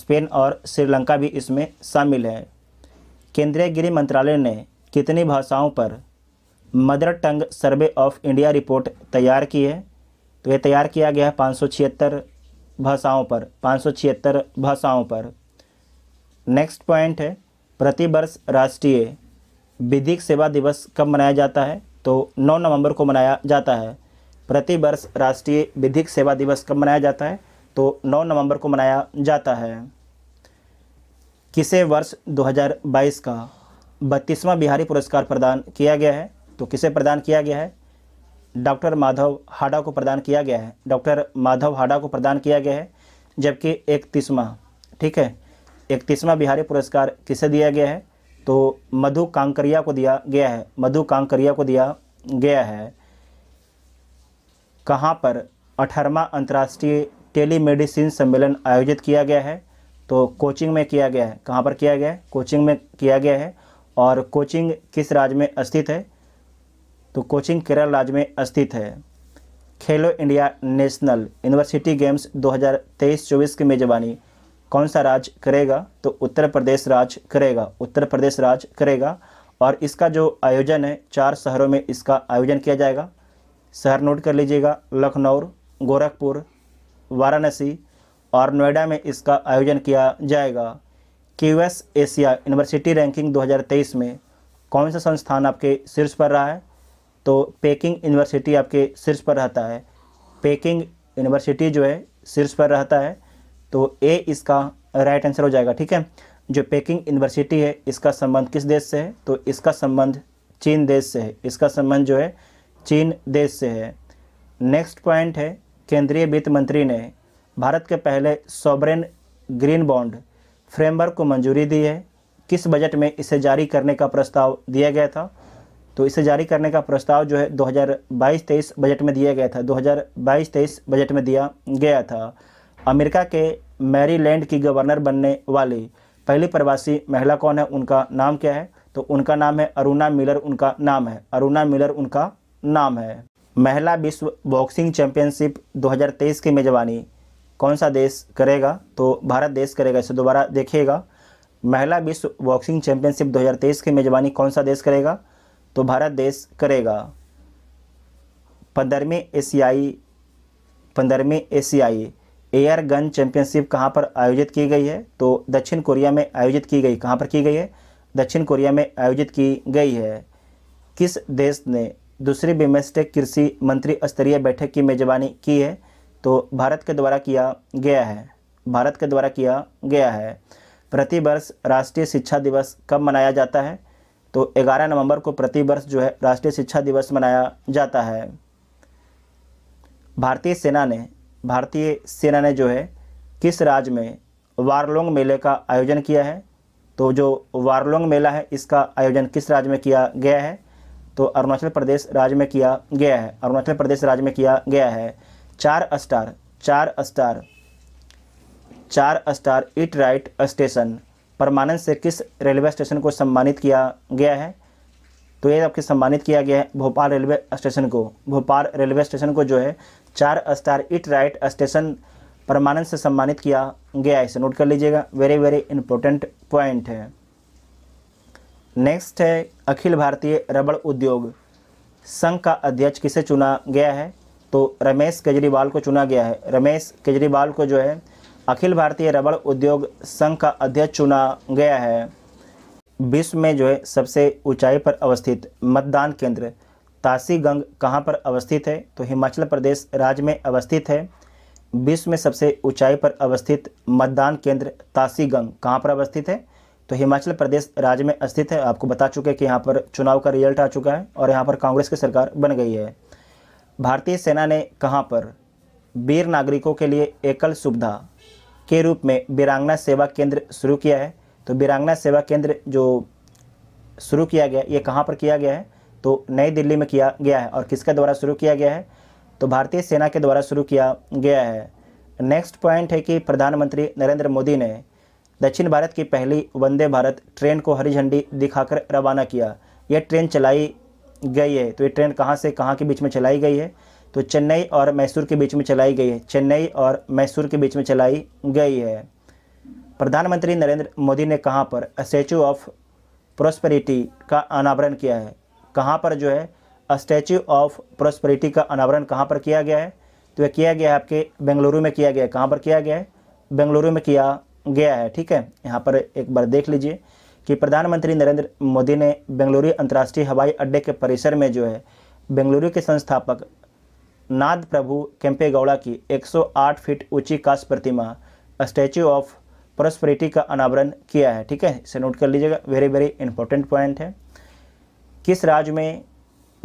स्पेन और श्रीलंका भी इसमें शामिल है केंद्रीय गृह मंत्रालय ने कितनी भाषाओं पर mother tongue survey of India report तैयार की है तो यह तैयार किया गया है पाँच भाषाओं पर पाँच भाषाओं पर नेक्स्ट पॉइंट है प्रतिवर्ष राष्ट्रीय विधिक सेवा दिवस कब मनाया जाता है तो 9 नवंबर को मनाया जाता है प्रतिवर्ष राष्ट्रीय विधिक सेवा दिवस कब मनाया जाता है तो 9 नवंबर को मनाया जाता है किसे वर्ष 2022 का बत्तीसवां बिहारी पुरस्कार प्रदान किया गया है तो किसे प्रदान किया गया है डॉक्टर माधव हाडा को प्रदान किया गया है डॉक्टर माधव हाडा को प्रदान किया गया है जबकि इकतीसवा ठीक है इकतीसवा बिहारी पुरस्कार किसे दिया गया है तो मधु कांकरिया को दिया गया है मधु कांकरिया को दिया गया है कहाँ पर अठारवा अंतर्राष्ट्रीय टेलीमेडिसिन सम्मेलन आयोजित किया गया है तो कोचिंग में किया गया है कहाँ पर किया गया है कोचिंग में किया गया है और कोचिंग किस राज्य में स्थित है तो कोचिंग केरल राज्य में स्थित है खेलो इंडिया नेशनल यूनिवर्सिटी गेम्स 2023-24 की मेजबानी कौन सा राज्य करेगा तो उत्तर प्रदेश राज्य करेगा उत्तर प्रदेश राज्य करेगा और इसका जो आयोजन है चार शहरों में इसका आयोजन किया जाएगा शहर नोट कर लीजिएगा लखनऊ गोरखपुर वाराणसी और नोएडा में इसका आयोजन किया जाएगा क्यूएस एशिया यूनिवर्सिटी रैंकिंग 2023 में कौन सा संस्थान आपके शीर्ष पर रहा है तो पेकिंग यूनिवर्सिटी आपके शीर्ष पर रहता है पेकिंग यूनिवर्सिटी जो है शीर्ष पर रहता है तो ए इसका राइट आंसर हो जाएगा ठीक है जो पेकिंग यूनिवर्सिटी है इसका संबंध किस देश से है तो इसका संबंध चीन देश से है इसका संबंध जो है चीन देश से है नेक्स्ट पॉइंट है केंद्रीय वित्त मंत्री ने भारत के पहले सॉबरेन ग्रीन बॉन्ड फ्रेमवर्क को मंजूरी दी है किस बजट में इसे जारी करने का प्रस्ताव दिया गया था तो इसे जारी करने का प्रस्ताव जो है 2022-23 बजट में दिया गया था 2022-23 बजट में दिया गया था अमेरिका के मैरीलैंड की गवर्नर बनने वाली पहली प्रवासी महिला कौन है उनका नाम क्या है तो उनका नाम है अरुणा मिलर उनका नाम है अरुणा मिलर उनका नाम है महिला विश्व बॉक्सिंग चैंपियनशिप 2023 की मेजबानी कौन सा देश करेगा तो भारत देश करेगा इसे दोबारा देखिएगा महिला विश्व बॉक्सिंग चैंपियनशिप 2023 की मेजबानी कौन सा देश करेगा तो भारत देश करेगा पंद्रहवीं एशियाई पंद्रहवीं एशियाई एयर गन चैम्पियनशिप कहाँ पर आयोजित की गई है तो दक्षिण कोरिया में आयोजित की गई कहाँ पर की गई है दक्षिण कोरिया में आयोजित की गई है किस देश ने दूसरी बिमेस्टिक कृषि मंत्री स्तरीय बैठक की मेजबानी की है तो भारत के द्वारा किया गया है भारत के द्वारा किया गया है प्रतिवर्ष राष्ट्रीय शिक्षा दिवस कब मनाया जाता है तो 11 नवंबर को प्रतिवर्ष जो है राष्ट्रीय शिक्षा दिवस मनाया जाता है भारतीय सेना ने भारतीय सेना ने जो है किस राज्य में वारलोंग मेले का आयोजन किया है तो जो वारलोंग मेला है इसका आयोजन किस राज्य में किया गया है तो अरुणाचल प्रदेश राज्य में किया गया है अरुणाचल प्रदेश राज्य में किया गया है चार स्टार चार स्टार चार star eat right station Parmanand से किस रेलवे स्टेशन को सम्मानित किया गया है तो ये आपके सम्मानित किया गया है भोपाल रेलवे स्टेशन को भोपाल रेलवे स्टेशन को जो है चार star eat right station Parmanand से सम्मानित किया गया है इसे नोट कर लीजिएगा वेरी वेरी इंपॉर्टेंट पॉइंट है नेक्स्ट है अखिल भारतीय रबड़ उद्योग संघ का अध्यक्ष किसे चुना गया है तो रमेश केजरीवाल को चुना गया है रमेश केजरीवाल को जो है अखिल भारतीय रबड़ उद्योग संघ का अध्यक्ष चुना गया है विश्व में जो है सबसे ऊंचाई पर अवस्थित मतदान केंद्र तासीगंग कहाँ पर अवस्थित है तो हिमाचल प्रदेश राज्य में अवस्थित है विश्व में सबसे ऊंचाई पर अवस्थित मतदान केंद्र तासीगंग कहाँ पर अवस्थित है तो हिमाचल प्रदेश राज्य में अस्थित है आपको बता चुके कि यहाँ पर चुनाव का रिजल्ट आ चुका है और यहाँ पर कांग्रेस की सरकार बन गई है भारतीय सेना ने कहाँ पर वीर नागरिकों के लिए एकल सुविधा के रूप में वीरांगना सेवा केंद्र शुरू किया है तो वीरांगना सेवा केंद्र जो शुरू किया गया ये कहाँ पर किया गया है तो नई दिल्ली में किया गया है और किसके द्वारा शुरू किया गया है तो भारतीय सेना के द्वारा शुरू किया गया है नेक्स्ट पॉइंट है कि प्रधानमंत्री नरेंद्र मोदी ने दक्षिण भारत की पहली वंदे भारत ट्रेन को हरी झंडी दिखाकर रवाना किया यह ट्रेन चलाई गई है तो ये ट्रेन कहाँ से कहाँ के बीच में चलाई गई है तो चेन्नई और मैसूर के बीच में चलाई गई है चेन्नई और मैसूर के बीच में चलाई गई है प्रधानमंत्री नरेंद्र मोदी ने कहाँ पर स्टैचू ऑफ प्रोस्पेरिटी का अनावरण किया है कहाँ पर जो है स्टैचू ऑफ प्रोस्पेरिटी का अनावरण कहाँ पर किया गया है तो यह किया गया है आपके बेंगलुरु में किया गया है कहाँ पर किया गया है बेंगलुरु में किया गया है ठीक है यहाँ पर एक बार देख लीजिए कि प्रधानमंत्री नरेंद्र मोदी ने बेंगलुरु अंतर्राष्ट्रीय हवाई अड्डे के परिसर में जो है बेंगलुरु के संस्थापक नाद प्रभु केम्पेगौड़ा की 108 फीट ऊंची काश प्रतिमा स्टैचू ऑफ प्रोस्परिटी का अनावरण किया है ठीक है इसे नोट कर लीजिएगा वेरी वेरी इंपॉर्टेंट पॉइंट है किस राज्य में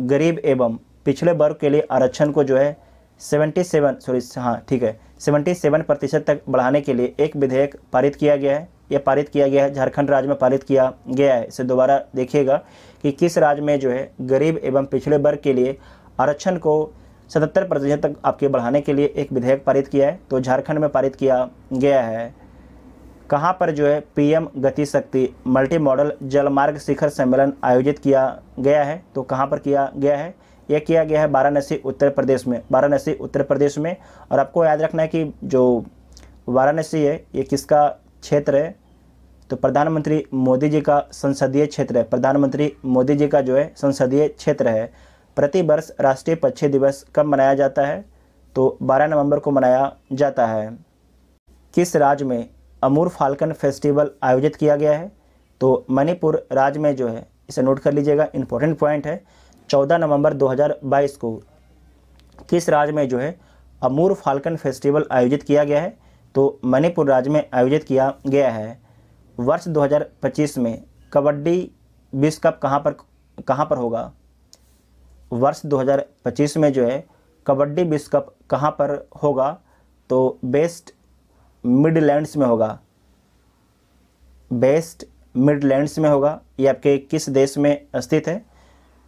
गरीब एवं पिछले वर्ग के लिए आरक्षण को जो है 77 सॉरी हाँ ठीक है 77 प्रतिशत तक बढ़ाने के लिए एक विधेयक पारित किया गया है यह पारित किया गया है झारखंड राज्य में पारित किया गया है इसे दोबारा देखिएगा कि किस राज्य में जो है गरीब एवं पिछड़े वर्ग के लिए आरक्षण को सतहत्तर प्रतिशत तक आपके बढ़ाने के लिए एक विधेयक पारित किया है तो झारखंड में पारित किया गया है कहाँ पर जो है पीएम गति शक्ति मल्टी मॉडल जलमार्ग शिखर सम्मेलन आयोजित किया गया है तो कहाँ पर किया गया है यह किया गया है वाराणसी उत्तर प्रदेश में वाराणसी उत्तर प्रदेश में और आपको याद रखना है कि जो वाराणसी है ये किसका क्षेत्र है तो प्रधानमंत्री मोदी जी का संसदीय क्षेत्र है प्रधानमंत्री मोदी जी का जो है संसदीय क्षेत्र है प्रति वर्ष राष्ट्रीय पक्षी दिवस कब मनाया जाता है तो 12 नवंबर को मनाया जाता है किस राज्य में अमूर फाल्कन फेस्टिवल आयोजित किया गया है तो मणिपुर राज्य में जो है इसे नोट कर लीजिएगा इंपॉर्टेंट पॉइंट है 14 नवंबर 2022 को किस राज्य में जो है अमूर फाल्कन फेस्टिवल आयोजित किया गया है तो मणिपुर राज्य में आयोजित किया गया है वर्ष 2025 में कबड्डी विश्व कप कहाँ पर कहाँ पर होगा वर्ष 2025 में जो है कबड्डी विश्व कप कहाँ पर होगा तो बेस्ट मिडलैंड्स में होगा बेस्ट मिडलैंड्स में होगा ये आपके किस देश में स्थित है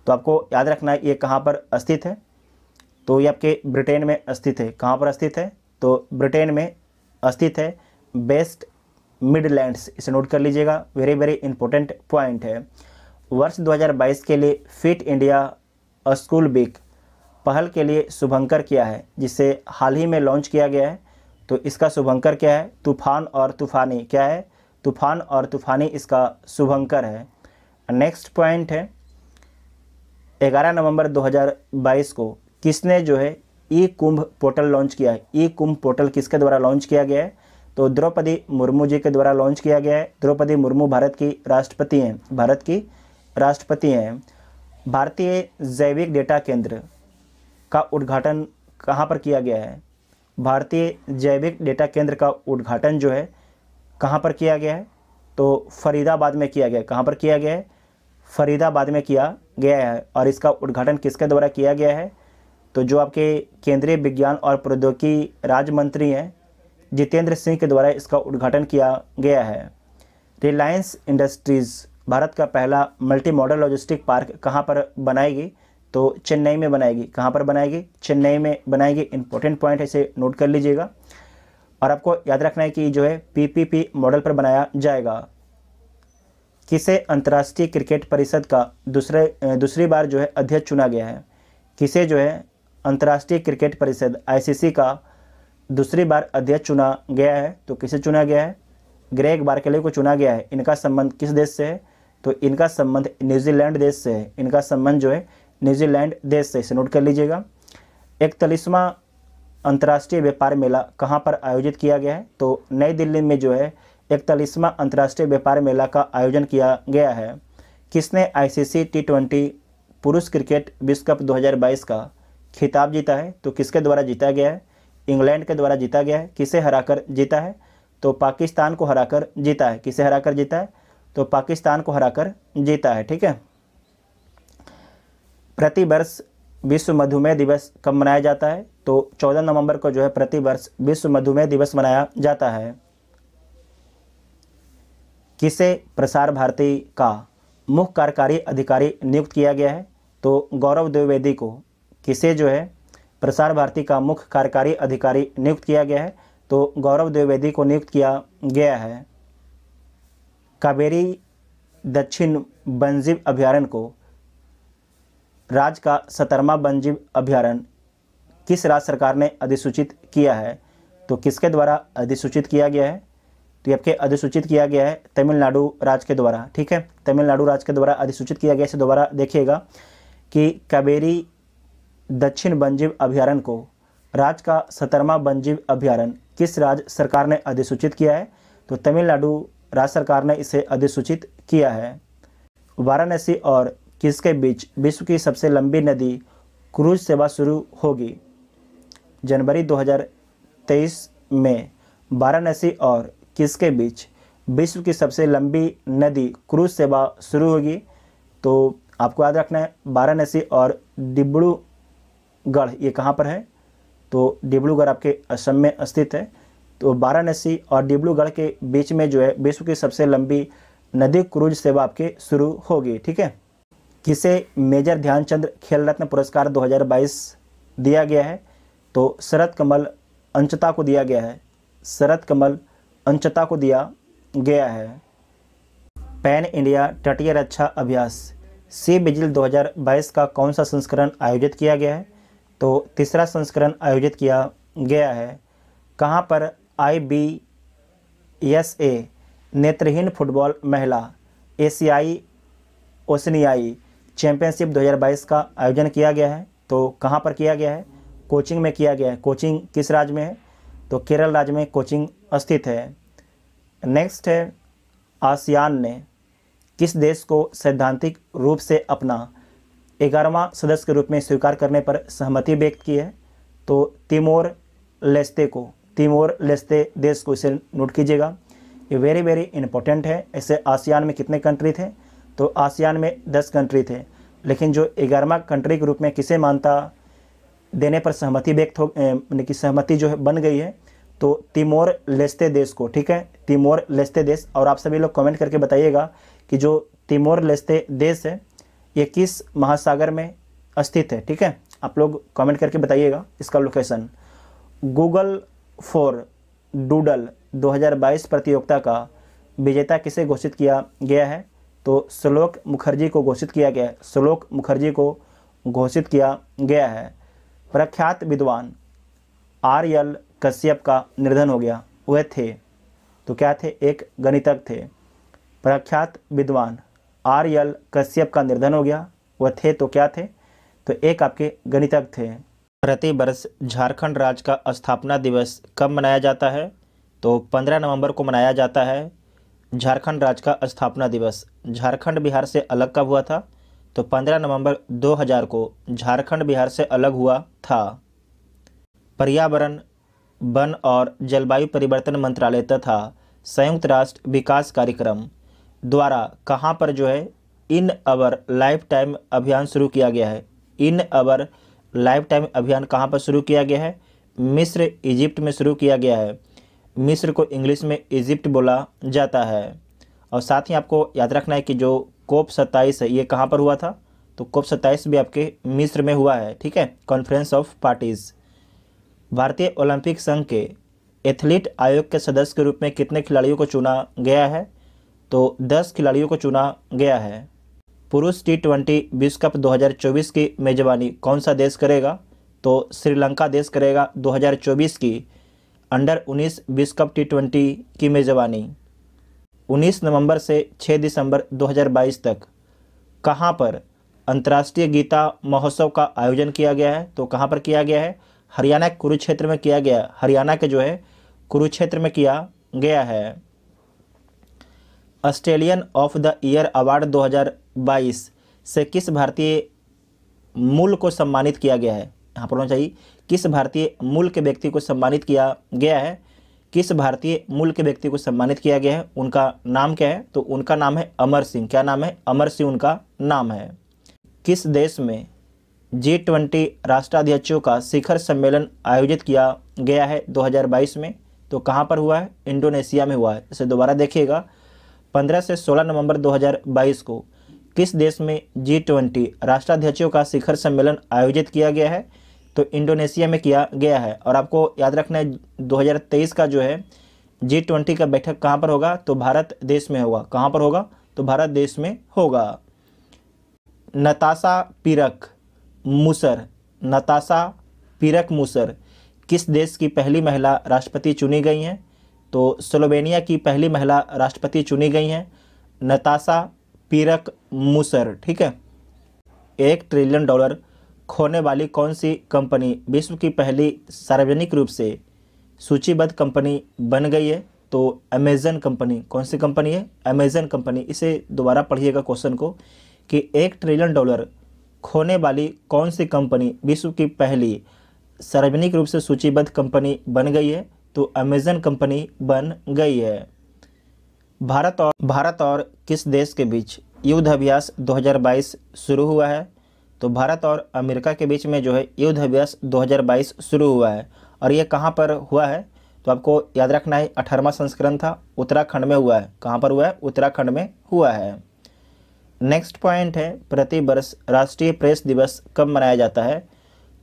तो आपको याद रखना है ये कहाँ पर स्थित है तो ये आपके ब्रिटेन में स्थित है कहाँ पर स्थित है तो ब्रिटेन में स्थित है बेस्ट मिडलैंड्स इसे नोट कर लीजिएगा वेरी वेरी इंपॉर्टेंट पॉइंट है वर्ष 2022 के लिए फिट इंडिया स्कूल बिक पहल के लिए शुभंकर किया है जिसे हाल ही में लॉन्च किया गया है तो इसका शुभंकर क्या है तूफान और तूफानी क्या है तूफान और तूफानी इसका शुभंकर है नेक्स्ट पॉइंट है 11 नवंबर 2022 को किसने जो है ई कुंभ पोर्टल लॉन्च किया है ई कुंभ पोर्टल किसके द्वारा लॉन्च किया गया है तो द्रौपदी मुर्मू जी के द्वारा लॉन्च किया गया है द्रौपदी मुर्मू भारत की राष्ट्रपति हैं भारत की राष्ट्रपति हैं भारतीय जैविक डेटा केंद्र का उद्घाटन कहाँ पर किया गया है भारतीय जैविक डेटा केंद्र का उद्घाटन जो है कहाँ पर किया गया है तो फरीदाबाद में किया गया है कहाँ पर किया गया है फरीदाबाद में किया गया है और इसका उद्घाटन किसके द्वारा किया गया है तो जो आपके केंद्रीय विज्ञान और प्रौद्योगिकी राज्य मंत्री हैं जितेंद्र सिंह के द्वारा इसका उद्घाटन किया गया है रिलायंस इंडस्ट्रीज़ भारत का पहला मल्टी मॉडल लॉजिस्टिक पार्क कहाँ पर बनाएगी तो चेन्नई में बनाएगी कहाँ पर बनाएगी चेन्नई में बनाएगी इंपॉर्टेंट पॉइंट इसे नोट कर लीजिएगा और आपको याद रखना है कि जो है पीपीपी मॉडल पर बनाया जाएगा किसे अंतर्राष्ट्रीय क्रिकेट परिषद का दूसरे दूसरी बार जो है अध्यक्ष चुना गया है किसे जो है अंतर्राष्ट्रीय क्रिकेट परिषद आईसीसी का दूसरी बार अध्यक्ष चुना गया है तो किसे चुना गया है ग्रेग बारकेले को चुना गया है इनका संबंध किस देश से है तो इनका संबंध न्यूजीलैंड देश से है इनका संबंध जो है न्यूजीलैंड देश से इसे नोट कर लीजिएगा इकतालीसवां अंतर्राष्ट्रीय व्यापार मेला कहाँ पर आयोजित किया गया है तो नई दिल्ली में जो है इकतालीसवां अंतर्राष्ट्रीय व्यापार मेला का आयोजन किया गया है किसने आईसीसी टी ट्वेंटी पुरुष क्रिकेट विश्व कप 2022 का खिताब जीता है तो किसके द्वारा जीता गया है इंग्लैंड के द्वारा जीता गया है किसे हराकर जीता है तो पाकिस्तान को हराकर जीता है किसे हराकर जीता है तो पाकिस्तान को हराकर जीता है ठीक है प्रति वर्ष विश्व मधुमेह दिवस कब मनाया जाता है तो 14 नवंबर को जो है प्रति वर्ष विश्व मधुमेह दिवस मनाया जाता है किसे प्रसार भारती का मुख्य कार्यकारी अधिकारी नियुक्त किया गया है तो गौरव द्विवेदी को किसे जो है प्रसार भारती का मुख्य कार्यकारी अधिकारी नियुक्त किया गया है तो गौरव द्विवेदी को नियुक्त किया गया है कावेरी दक्षिण वनजीव अभ्यारण्य को राज्य का सतरमा वनजीव अभ्यारण्य किस राज्य सरकार ने अधिसूचित किया है तो किसके द्वारा अधिसूचित किया गया है तो आपके अधिसूचित किया गया है तमिलनाडु राज्य के द्वारा ठीक है तमिलनाडु राज्य के द्वारा अधिसूचित किया गया इसे दोबारा देखिएगा कि कावेरी दक्षिण वनजीव अभ्यारण्य को राज्य का सतरमा वनजीव अभ्यारण्य किस राज्य सरकार ने अधिसूचित किया है तो तमिलनाडु राज्य सरकार ने इसे अधिसूचित किया है वाराणसी और किस के बीच विश्व की सबसे लंबी नदी क्रूज सेवा शुरू होगी जनवरी 2023 में वाराणसी और किस के बीच विश्व की सबसे लंबी नदी क्रूज सेवा शुरू होगी तो आपको याद रखना है वाराणसी और डिब्रूगढ़ ये कहाँ पर है तो डिब्रूगढ़ आपके असम में स्थित है तो वाराणसी और डिब्लूगढ़ के बीच में जो है विश्व की सबसे लंबी नदी क्रूज सेवा आपकी शुरू होगी ठीक है किसे मेजर ध्यानचंद खेल रत्न पुरस्कार 2022 दिया गया है तो शरद कमल अंचता को दिया गया है शरद कमल अंचता को दिया गया है पैन इंडिया तटीय रक्षा अभ्यास सी बिजिल 2022 का कौन सा संस्करण आयोजित किया गया है तो तीसरा संस्करण आयोजित किया गया है कहाँ पर आईबीएसए नेत्रहीन फुटबॉल महिला एशियाई ओसनियाई चैंपियनशिप 2022 का आयोजन किया गया है तो कहाँ पर किया गया है कोचिंग में किया गया है कोचिंग किस राज्य में है तो केरल राज्य में कोचिंग स्थित है नेक्स्ट है आसियान ने किस देश को सैद्धांतिक रूप से अपना ग्यारहवा सदस्य के रूप में स्वीकार करने पर सहमति व्यक्त की है तो तिमोर लेस्ते को तीमोर लेस्ते देश को इसे नोट कीजिएगा ये वेरी वेरी इंपॉर्टेंट है ऐसे आसियान में कितने कंट्री थे तो आसियान में दस कंट्री थे लेकिन जो ग्यारहवा कंट्री के रूप में किसे मानता देने पर सहमति व्यक्त हो यानी कि सहमति जो है बन गई है तो तिमोर लेस्ते देश को ठीक है तिमोर लेस्ते देश और आप सभी लोग कमेंट करके बताइएगा कि जो तिमोर लेस्ते देश है ये किस महासागर में स्थित है ठीक है आप लोग कमेंट करके बताइएगा इसका लोकेशन गूगल फोर डूडल 2022 प्रतियोगिता का विजेता किसे घोषित किया गया है तो श्लोक मुखर्जी को घोषित किया गया है श्लोक मुखर्जी को घोषित किया गया है प्रख्यात विद्वान आर एल कश्यप का निर्धन हो गया वह थे तो क्या थे एक गणितक थे प्रख्यात विद्वान आर एल कश्यप का निर्धन हो गया वह थे तो क्या थे तो एक आपके गणितक थे प्रति वर्ष झारखंड राज्य का स्थापना दिवस कब मनाया जाता है तो 15 नवंबर को मनाया जाता है झारखंड राज्य का स्थापना दिवस झारखंड बिहार से अलग कब हुआ था तो 15 नवंबर 2000 को झारखंड बिहार से अलग हुआ था पर्यावरण वन और जलवायु परिवर्तन मंत्रालय तथा संयुक्त राष्ट्र विकास कार्यक्रम द्वारा कहाँ पर जो है इन अवर लाइफ टाइम अभियान शुरू किया गया है इन अवर लाइफ टाइम अभियान कहाँ पर शुरू किया गया है मिस्र इजिप्ट में शुरू किया गया है मिस्र को इंग्लिश में इजिप्ट बोला जाता है और साथ ही आपको याद रखना है कि जो कोप सत्ताईस है ये कहाँ पर हुआ था तो कोप सत्ताईस भी आपके मिस्र में हुआ है ठीक है कॉन्फ्रेंस ऑफ पार्टीज़ भारतीय ओलंपिक संघ के एथलीट आयोग के सदस्य के रूप में कितने खिलाड़ियों को चुना गया है तो दस खिलाड़ियों को चुना गया है पुरुष टी ट्वेंटी विश्व कप 2024 की मेज़बानी कौन सा देश करेगा तो श्रीलंका देश करेगा 2024 की अंडर 19 विश्व कप टी ट्वेंटी की मेज़बानी 19 नवंबर से 6 दिसंबर 2022 तक कहाँ पर अंतर्राष्ट्रीय गीता महोत्सव का आयोजन किया गया है तो कहाँ पर किया गया है हरियाणा कुरुक्षेत्र में किया गया हरियाणा के जो है कुरुक्षेत्र में किया गया है Australian of the year award 2022 से किस भारतीय मूल को सम्मानित किया गया है यहाँ पर होना चाहिए किस भारतीय मूल के व्यक्ति को सम्मानित किया गया है किस भारतीय मूल के व्यक्ति को सम्मानित किया गया है उनका नाम क्या है तो उनका नाम है अमर सिंह क्या नाम है अमर सिंह उनका नाम है किस देश में जी ट्वेंटी राष्ट्राध्यक्षों का शिखर सम्मेलन आयोजित किया गया है 2022 में तो कहाँ पर हुआ है इंडोनेशिया में हुआ है इसे दोबारा देखिएगा 15 से 16 नवंबर 2022 को किस देश में जी ट्वेंटी राष्ट्राध्यक्षों का शिखर सम्मेलन आयोजित किया गया है तो इंडोनेशिया में किया गया है और आपको याद रखना है 2023 का जो है जी ट्वेंटी का बैठक कहाँ पर होगा तो भारत देश में होगा कहाँ पर होगा तो भारत देश में होगा नताशा पीरक मुसर नताशा पीरक मुसर किस देश की पहली महिला राष्ट्रपति चुनी गई हैं तो स्लोवेनिया की पहली महिला राष्ट्रपति चुनी गई हैं नताशा पीरक मुसर ठीक है एक ट्रिलियन डॉलर खोने वाली कौन सी कंपनी विश्व की पहली सार्वजनिक रूप से सूचीबद्ध कंपनी बन गई है तो अमेज़न कंपनी कौन सी कंपनी है अमेज़न कंपनी इसे दोबारा पढ़िएगा क्वेश्चन को कि एक ट्रिलियन डॉलर खोने वाली कौन सी कंपनी विश्व की पहली सार्वजनिक रूप से सूचीबद्ध कंपनी बन गई है तो अमेजन कंपनी बन गई है भारत और भारत और किस देश के बीच युद्ध अभ्यास 2022 शुरू हुआ है तो भारत और अमेरिका के बीच में जो है युद्ध अभ्यास 2022 शुरू हुआ है और ये कहाँ पर हुआ है तो आपको याद रखना है अठारहवा संस्करण था उत्तराखंड में हुआ है कहाँ पर हुआ है उत्तराखंड में हुआ है नेक्स्ट पॉइंट है प्रति वर्ष राष्ट्रीय प्रेस दिवस कब मनाया जाता है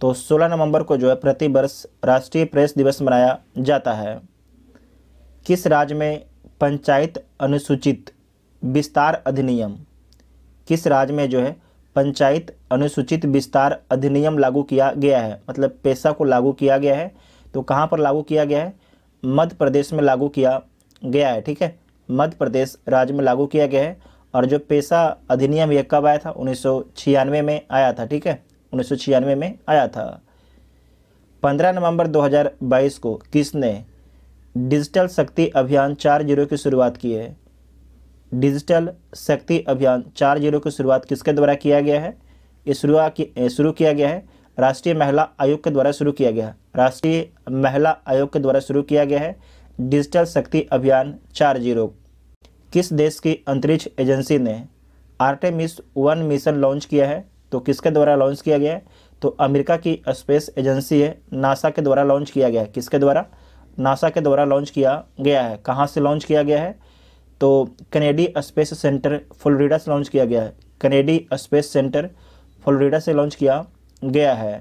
तो 16 नवंबर को जो है प्रति वर्ष राष्ट्रीय प्रेस दिवस मनाया जाता है किस राज्य में पंचायत अनुसूचित विस्तार अधिनियम किस राज्य में जो है पंचायत अनुसूचित विस्तार अधिनियम लागू किया गया है मतलब पेशा को लागू किया गया है तो कहाँ पर लागू किया गया है मध्य प्रदेश में लागू किया गया है ठीक है मध्य प्रदेश राज्य में लागू किया गया है और जो पेशा अधिनियम यह कब आया था उन्नीस में आया था ठीक है उन्नीस में आया था 15 नवंबर 2022 को किसने डिजिटल शक्ति अभियान चार जीरो की शुरुआत की है डिजिटल शक्ति अभियान चार जीरो की शुरुआत किसके द्वारा किया गया है ये शुरुआत शुरू किया गया है राष्ट्रीय महिला आयोग के द्वारा शुरू किया गया है राष्ट्रीय महिला आयोग के द्वारा शुरू किया गया है डिजिटल शक्ति अभियान चार जीरो किस देश की अंतरिक्ष एजेंसी ने आर्टेमिस वन मिशन लॉन्च किया है तो किसके द्वारा लॉन्च किया गया है तो अमेरिका की स्पेस एजेंसी है नासा के द्वारा लॉन्च किया गया है किसके द्वारा नासा के द्वारा लॉन्च किया गया है कहाँ से लॉन्च किया गया है तो कनेडी स्पेस सेंटर फ्लोरिडा से लॉन्च किया गया है कनेडी स्पेस सेंटर फ्लोरिडा से लॉन्च किया गया है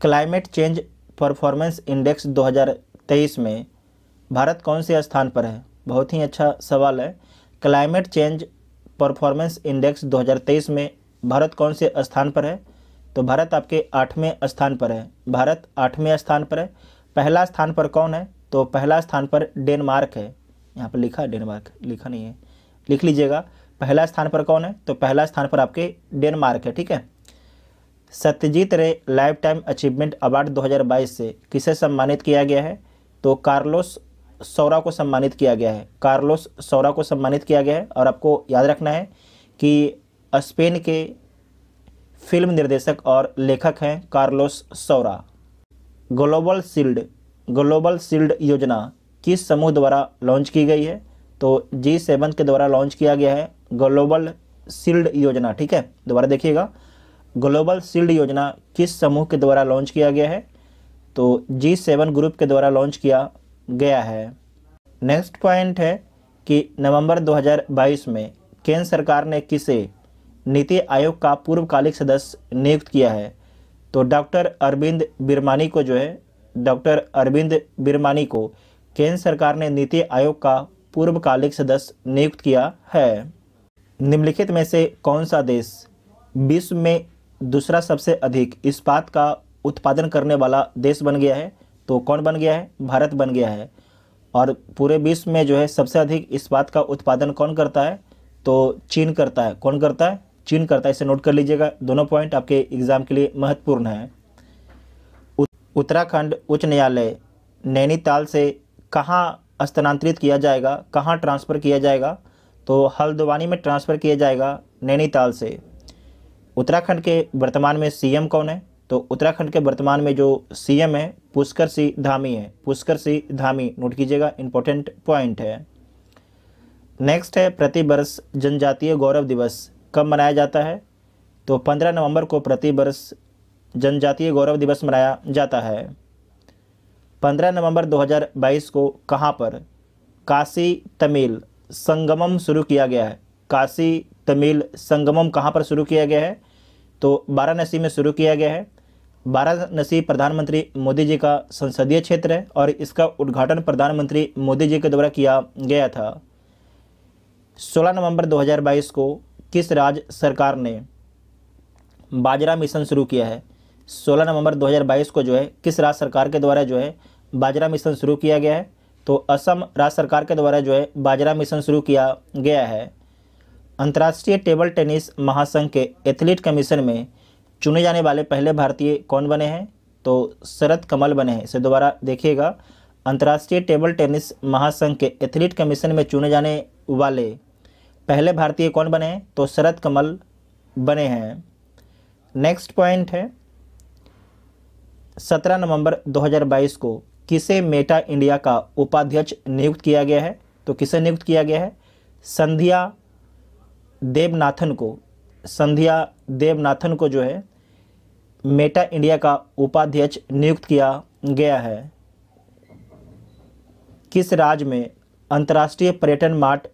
क्लाइमेट चेंज परफॉर्मेंस इंडेक्स 2023 में भारत कौन से स्थान पर है बहुत ही अच्छा सवाल है क्लाइमेट चेंज परफॉर्मेंस इंडेक्स 2023 में भारत कौन से स्थान पर है तो भारत आपके आठवें स्थान पर है भारत आठवें स्थान पर है पहला स्थान पर कौन है तो पहला स्थान पर डेनमार्क है यहाँ पर लिखा डेनमार्क लिखा नहीं है लिख लीजिएगा पहला स्थान पर कौन है तो पहला स्थान पर आपके डेनमार्क है ठीक है सत्यजीत रे लाइफ टाइम अचीवमेंट अवार्ड 2022 से किसे सम्मानित किया गया है तो कार्लोस सौरा को सम्मानित किया गया है कार्लोस सौरा को सम्मानित किया गया है और आपको याद रखना है कि स्पेन के फिल्म निर्देशक और लेखक हैं Carlos Saura global shield global shield योजना किस समूह द्वारा लॉन्च की गई है तो जी सेवन के द्वारा लॉन्च किया गया है ग्लोबल शील्ड योजना ठीक है दोबारा देखिएगा ग्लोबल शील्ड योजना किस समूह के द्वारा लॉन्च किया गया है तो जी सेवन ग्रुप के द्वारा लॉन्च किया गया है नेक्स्ट पॉइंट है कि नवंबर 2022 में केंद्र सरकार ने किसे नीति आयोग का पूर्वकालिक सदस्य नियुक्त किया है तो डॉक्टर अरविंद बिरमानी को जो है डॉक्टर अरविंद बिरमानी को केंद्र सरकार ने नीति आयोग का पूर्वकालिक सदस्य नियुक्त किया है निम्नलिखित में से कौन सा देश विश्व में दूसरा सबसे अधिक इस्पात का उत्पादन करने वाला देश बन गया है तो कौन बन गया है भारत बन गया है और पूरे विश्व में जो है सबसे अधिक इस्पात का उत्पादन कौन करता है तो चीन करता है कौन करता है चीन करता है इसे नोट कर लीजिएगा दोनों पॉइंट आपके एग्ज़ाम के लिए महत्वपूर्ण है उत्तराखंड उच्च न्यायालय नैनीताल से कहाँ स्थानांतरित किया जाएगा कहाँ ट्रांसफ़र किया जाएगा तो हल्द्वानी में ट्रांसफ़र किया जाएगा नैनीताल से उत्तराखंड के वर्तमान में सीएम कौन है तो उत्तराखंड के वर्तमान में जो सीएम है पुष्कर सिंह धामी है पुष्कर सिंह धामी नोट कीजिएगा इंपॉर्टेंट पॉइंट है नेक्स्ट है प्रति जनजातीय गौरव दिवस कब मनाया जाता है तो 15 नवंबर को प्रतिवर्ष जनजातीय गौरव दिवस मनाया जाता है 15 नवंबर 2022 को कहाँ पर काशी तमिल संगमम शुरू किया गया है काशी तमिल संगमम कहाँ पर शुरू किया गया है तो वाराणसी में शुरू किया गया है वाराणसी प्रधानमंत्री मोदी जी का संसदीय क्षेत्र है और इसका उद्घाटन प्रधानमंत्री मोदी जी के द्वारा किया गया था 16 नवंबर 2022 को किस राज्य सरकार ने बाजरा मिशन शुरू किया है 16 नवंबर 2022 को जो है किस राज्य सरकार के द्वारा जो है बाजरा मिशन शुरू किया गया है तो असम राज्य सरकार के द्वारा जो है बाजरा मिशन शुरू किया गया है अंतर्राष्ट्रीय टेबल टेनिस महासंघ के एथलीट कमीशन में चुने जाने वाले पहले भारतीय कौन बने हैं तो शरद कमल बने हैं इसे दोबारा देखिएगा अंतर्राष्ट्रीय टेबल टेनिस महासंघ के एथलीट कमीशन में चुने जाने वाले पहले भारतीय कौन बने हैं तो शरद कमल बने हैं नेक्स्ट पॉइंट है 17 नवंबर 2022 को किसे मेटा इंडिया का उपाध्यक्ष नियुक्त किया गया है तो किसे नियुक्त किया गया है संध्या देवनाथन को संध्या देवनाथन को जो है मेटा इंडिया का उपाध्यक्ष नियुक्त किया गया है किस राज्य में अंतर्राष्ट्रीय पर्यटन मार्ट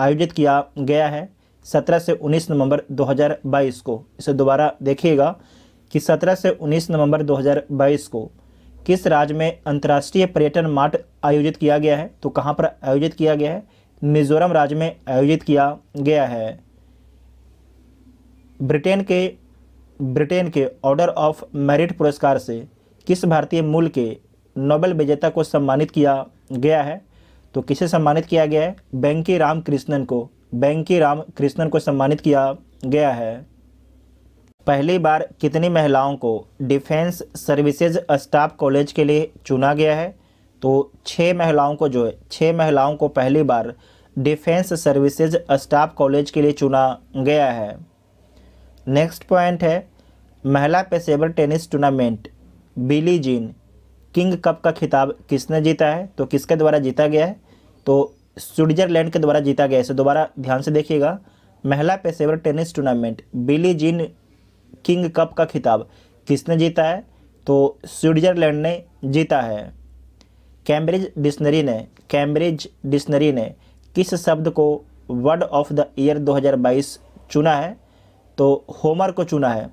आयोजित किया गया है 17 से 19 नवंबर 2022 को इसे दोबारा देखिएगा कि 17 से 19 नवंबर 2022 को किस राज्य में अंतर्राष्ट्रीय पर्यटन मार्ट आयोजित किया गया है तो कहाँ पर आयोजित किया गया है मिजोरम राज्य में आयोजित किया गया है ब्रिटेन के ब्रिटेन के ऑर्डर ऑफ मेरिट पुरस्कार से किस भारतीय मूल के नोबेल विजेता को सम्मानित किया गया है तो किसे सम्मानित किया गया है बैंकी रामकृष्णन को बैंकी कृष्णन को सम्मानित किया गया है पहली बार कितनी महिलाओं को डिफेंस सर्विसेज स्टाफ कॉलेज के लिए चुना गया है तो छः महिलाओं को जो है छः महिलाओं को पहली बार डिफेंस सर्विसेज स्टाफ कॉलेज के लिए चुना गया है नेक्स्ट पॉइंट है महिला पेशेवर tennis tournament Billie Jean King Cup का खिताब किसने जीता है तो किसके द्वारा जीता गया है तो स्विट्जरलैंड के द्वारा जीता गया है इसे दोबारा ध्यान से देखिएगा महिला पेशेवर tennis tournament Billie Jean King Cup का खिताब किसने जीता है तो स्विट्जरलैंड ने जीता है कैम्ब्रिज डिक्शनरी ने कैम्ब्रिज डिक्शनरी ने किस शब्द को वर्ड ऑफ द ईयर 2022 चुना है तो होमर को चुना है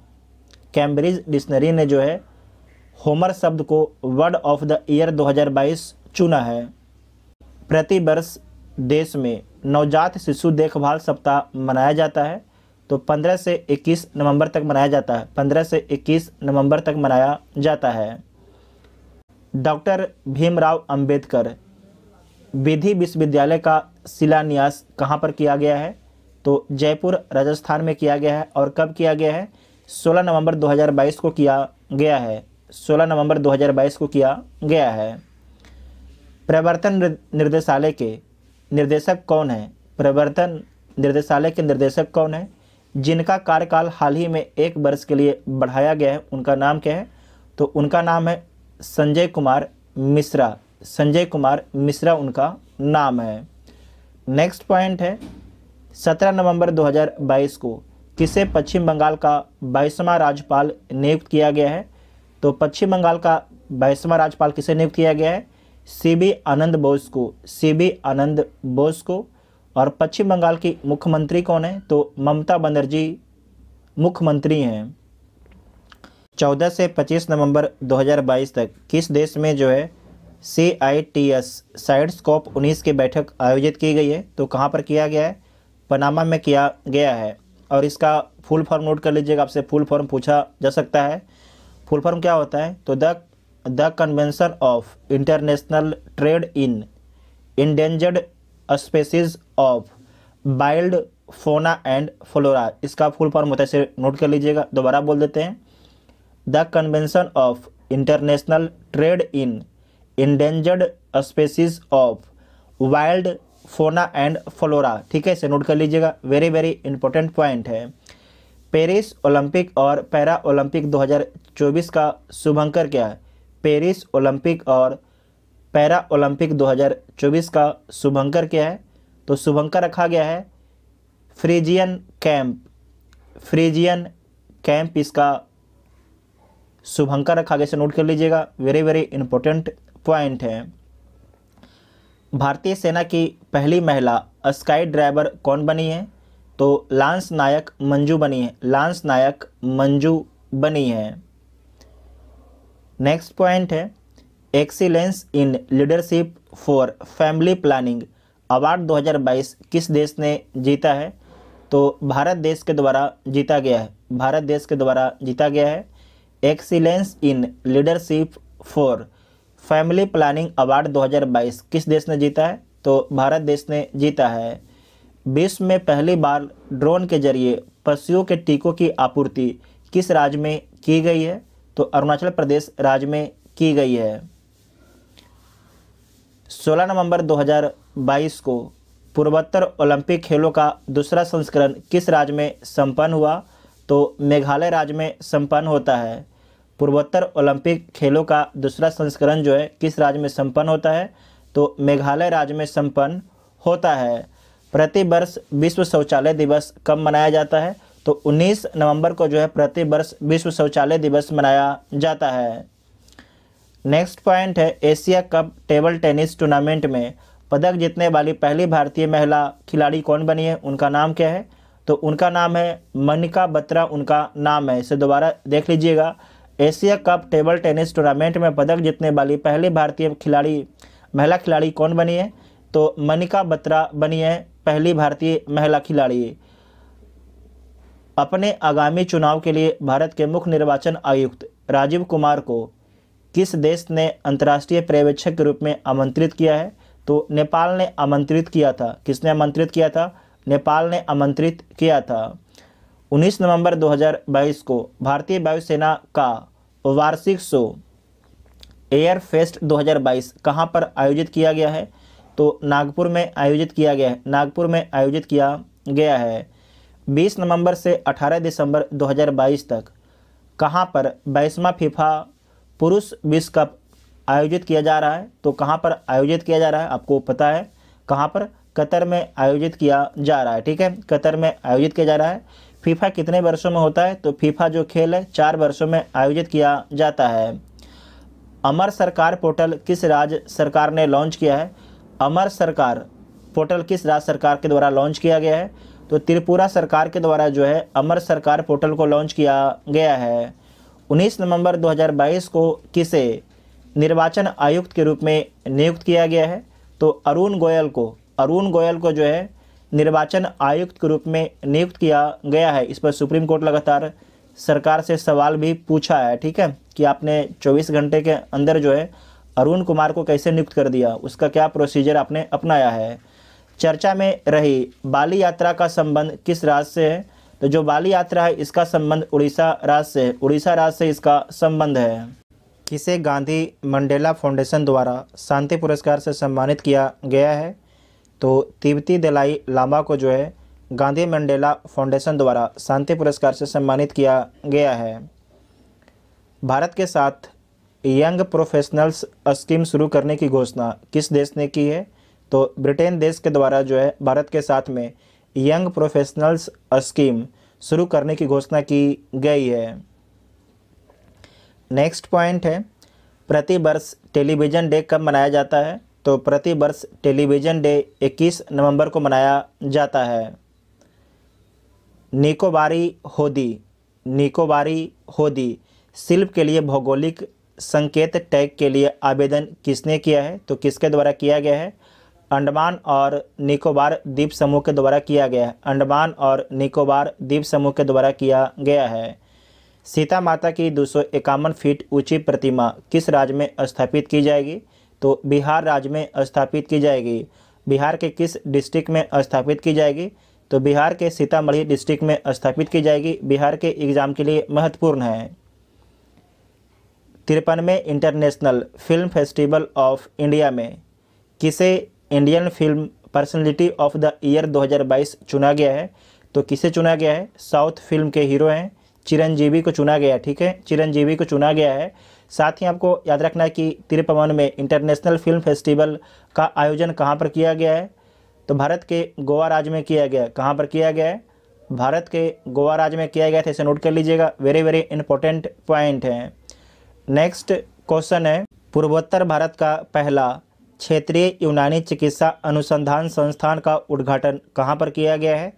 कैम्ब्रिज डिक्शनरी ने जो है होमर शब्द को वर्ड ऑफ द ईयर 2022 चुना है प्रति वर्ष देश में नवजात शिशु देखभाल सप्ताह मनाया जाता है तो 15 से 21 नवंबर तक मनाया जाता है 15 से 21 नवंबर तक मनाया जाता है डॉक्टर भीमराव अंबेडकर विधि विश्वविद्यालय का शिलान्यास कहाँ पर किया गया है तो जयपुर राजस्थान में किया गया है और कब किया गया है 16 नवंबर 2022 को किया गया है 16 नवंबर 2022 को किया गया है प्रवर्तन निर्देशालय के निर्देशक कौन है प्रवर्तन निर्देशालय के निर्देशक कौन है जिनका कार्यकाल हाल ही में एक वर्ष के लिए बढ़ाया गया है उनका नाम क्या है तो उनका नाम है संजय कुमार मिश्रा संजय कुमार मिश्रा उनका नाम है नेक्स्ट पॉइंट है 17 नवंबर 2022 को किसे पश्चिम बंगाल का बाईसवा राज्यपाल नियुक्त किया गया है तो पश्चिम बंगाल का बाईसवा राज्यपाल किसे नियुक्त किया गया है सी बी आनंद बोस को सी बी आनंद बोस को और पश्चिम बंगाल की मुख्यमंत्री कौन है तो ममता बनर्जी मुख्यमंत्री हैं 14 से 25 नवंबर 2022 तक किस देश में जो है C I T S side scope उन्नीस की बैठक आयोजित की गई है तो कहाँ पर किया गया है पनामा में किया गया है और इसका फुल फॉर्म नोट कर लीजिएगा आपसे फुल फॉर्म पूछा जा सकता है फुल फॉर्म क्या होता है तो the the convention of international trade in endangered species of wild fauna and flora इसका फुल फॉर्म होता है इसे नोट कर लीजिएगा दोबारा बोल देते हैं the convention of international trade in endangered species of wild fauna and flora ठीक है इसे नोट कर लीजिएगा वेरी वेरी इंपॉर्टेंट पॉइंट है पेरिस ओलंपिक और पैरा ओलंपिक 2024 का शुभंकर क्या है पेरिस ओलंपिक और पैरा ओलंपिक 2024 का शुभंकर क्या है तो शुभंकर रखा गया है फ्रीजियन कैंप फ्रीजियन कैंप इसका शुभंकर रखा गया इसे नोट कर लीजिएगा वेरी वेरी इंपॉर्टेंट पॉइंट है भारतीय सेना की पहली महिला स्काई ड्राइवर कौन बनी है तो लांस नायक मंजू बनी है लांस नायक मंजू बनी है नेक्स्ट पॉइंट है excellence in leadership for family planning award 2022 किस देश ने जीता है तो भारत देश के द्वारा जीता गया है भारत देश के द्वारा जीता गया है excellence in leadership for family planning award 2022 किस देश ने जीता है तो भारत देश ने जीता है विश्व में पहली बार ड्रोन के जरिए पशुओं के टीकों की आपूर्ति किस राज्य में की गई है तो अरुणाचल प्रदेश राज्य में की गई है 16 नवंबर 2022 को पूर्वोत्तर ओलंपिक खेलों का दूसरा संस्करण किस राज्य में संपन्न हुआ तो मेघालय राज्य में संपन्न होता है पूर्वोत्तर ओलंपिक खेलों का दूसरा संस्करण जो है किस राज्य में संपन्न होता है तो मेघालय राज्य में संपन्न होता है प्रति वर्ष विश्व शौचालय दिवस कब मनाया जाता है तो 19 नवंबर को जो है प्रति वर्ष विश्व शौचालय दिवस मनाया जाता है नेक्स्ट पॉइंट है Asia cup table tennis tournament में पदक जीतने वाली पहली भारतीय महिला खिलाड़ी कौन बनी है उनका नाम क्या है तो उनका नाम है मनिका बत्रा उनका नाम है इसे दोबारा देख लीजिएगा Asia cup table tennis tournament में पदक जीतने वाली पहली भारतीय खिलाड़ी महिला खिलाड़ी कौन बनी है तो मनिका बत्रा बनी है पहली भारतीय महिला खिलाड़ी अपने आगामी चुनाव के लिए भारत के मुख्य निर्वाचन आयुक्त राजीव कुमार को किस देश ने अंतर्राष्ट्रीय पर्यवेक्षक के रूप में आमंत्रित किया है तो नेपाल ने आमंत्रित किया था किसने आमंत्रित किया था नेपाल ने आमंत्रित किया था 19 नवंबर 2022 को भारतीय वायुसेना का वार्षिक शो एयर फेस्ट 2022 कहां पर आयोजित किया गया है तो नागपुर में आयोजित किया गया है नागपुर में आयोजित किया गया है 20 नवंबर से 18 दिसंबर 2022 तक कहां पर बाईसवा फीफा पुरुष विश्व कप आयोजित किया जा रहा है तो कहां पर आयोजित किया जा रहा है आपको पता है कहां पर कतर में आयोजित किया जा रहा है ठीक है कतर में आयोजित किया जा रहा है फीफा कितने वर्षों में होता है तो फीफा जो खेल है चार वर्षों में आयोजित किया जाता है अमर सरकार पोर्टल किस राज्य सरकार ने लॉन्च किया है अमर सरकार पोर्टल किस राज्य सरकार के द्वारा लॉन्च किया गया है तो त्रिपुरा सरकार के द्वारा जो है अमर सरकार पोर्टल को लॉन्च किया गया है 19 नवंबर 2022 को किसे निर्वाचन आयुक्त के रूप में नियुक्त किया गया है तो अरुण गोयल को अरुण गोयल को जो है निर्वाचन आयुक्त के रूप में नियुक्त किया गया है इस पर सुप्रीम कोर्ट लगातार सरकार से सवाल भी पूछा है ठीक है कि आपने 24 घंटे के अंदर जो है अरुण कुमार को कैसे नियुक्त कर दिया उसका क्या प्रोसीजर आपने अपनाया है चर्चा में रही बाली यात्रा का संबंध किस राज्य से है तो जो बाली यात्रा है इसका संबंध उड़ीसा राज्य से उड़ीसा राज्य से इसका संबंध है किसे गांधी मंडेला फाउंडेशन द्वारा शांति पुरस्कार से सम्मानित किया गया है तो तिब्बती दलाई लामा को जो है गांधी मंडेला फाउंडेशन द्वारा शांति पुरस्कार से सम्मानित किया गया है भारत के साथ यंग प्रोफेशनल्स स्कीम शुरू करने की घोषणा किस देश ने की है तो ब्रिटेन देश के द्वारा जो है भारत के साथ में यंग प्रोफेशनल्स स्कीम शुरू करने की घोषणा की गई है नेक्स्ट पॉइंट है प्रतिवर्ष टेलीविज़न डे कब मनाया जाता है तो प्रतिवर्ष टेलीविज़न डे 21 नवंबर को मनाया जाता है निकोबारी होदी निकोबारी होदी शिल्प के लिए भौगोलिक संकेत टैग के लिए आवेदन किसने किया है तो किसके द्वारा किया गया है अंडमान और निकोबार द्वीप समूह के द्वारा किया गया है अंडमान और निकोबार द्वीप समूह के द्वारा किया गया है सीता माता की दो फीट ऊंची प्रतिमा किस राज्य में स्थापित की जाएगी तो बिहार राज्य में स्थापित की जाएगी बिहार के किस डिस्ट्रिक्ट में स्थापित की जाएगी तो बिहार के सीतामढ़ी डिस्ट्रिक्ट में स्थापित की जाएगी बिहार के एग्ज़ाम के लिए महत्वपूर्ण है तिरपनवे international film festival of India में किसे Indian film personality of the year 2022 चुना गया है तो किसे चुना गया है साउथ फिल्म के हीरो हैं चिरंजीवी को चुना गया है ठीक है चिरंजीवी को चुना गया है साथ ही आपको याद रखना है कि तिरपवन में इंटरनेशनल फिल्म फेस्टिवल का आयोजन कहाँ पर किया गया है तो भारत के गोवा राज्य में किया गया कहाँ पर किया गया है भारत के गोवा राज्य में किया गया था इसे नोट कर लीजिएगा वेरी वेरी इंपॉर्टेंट पॉइंट है नेक्स्ट क्वेश्चन है पूर्वोत्तर भारत का पहला क्षेत्रीय यूनानी चिकित्सा अनुसंधान संस्थान का उद्घाटन कहाँ पर किया गया है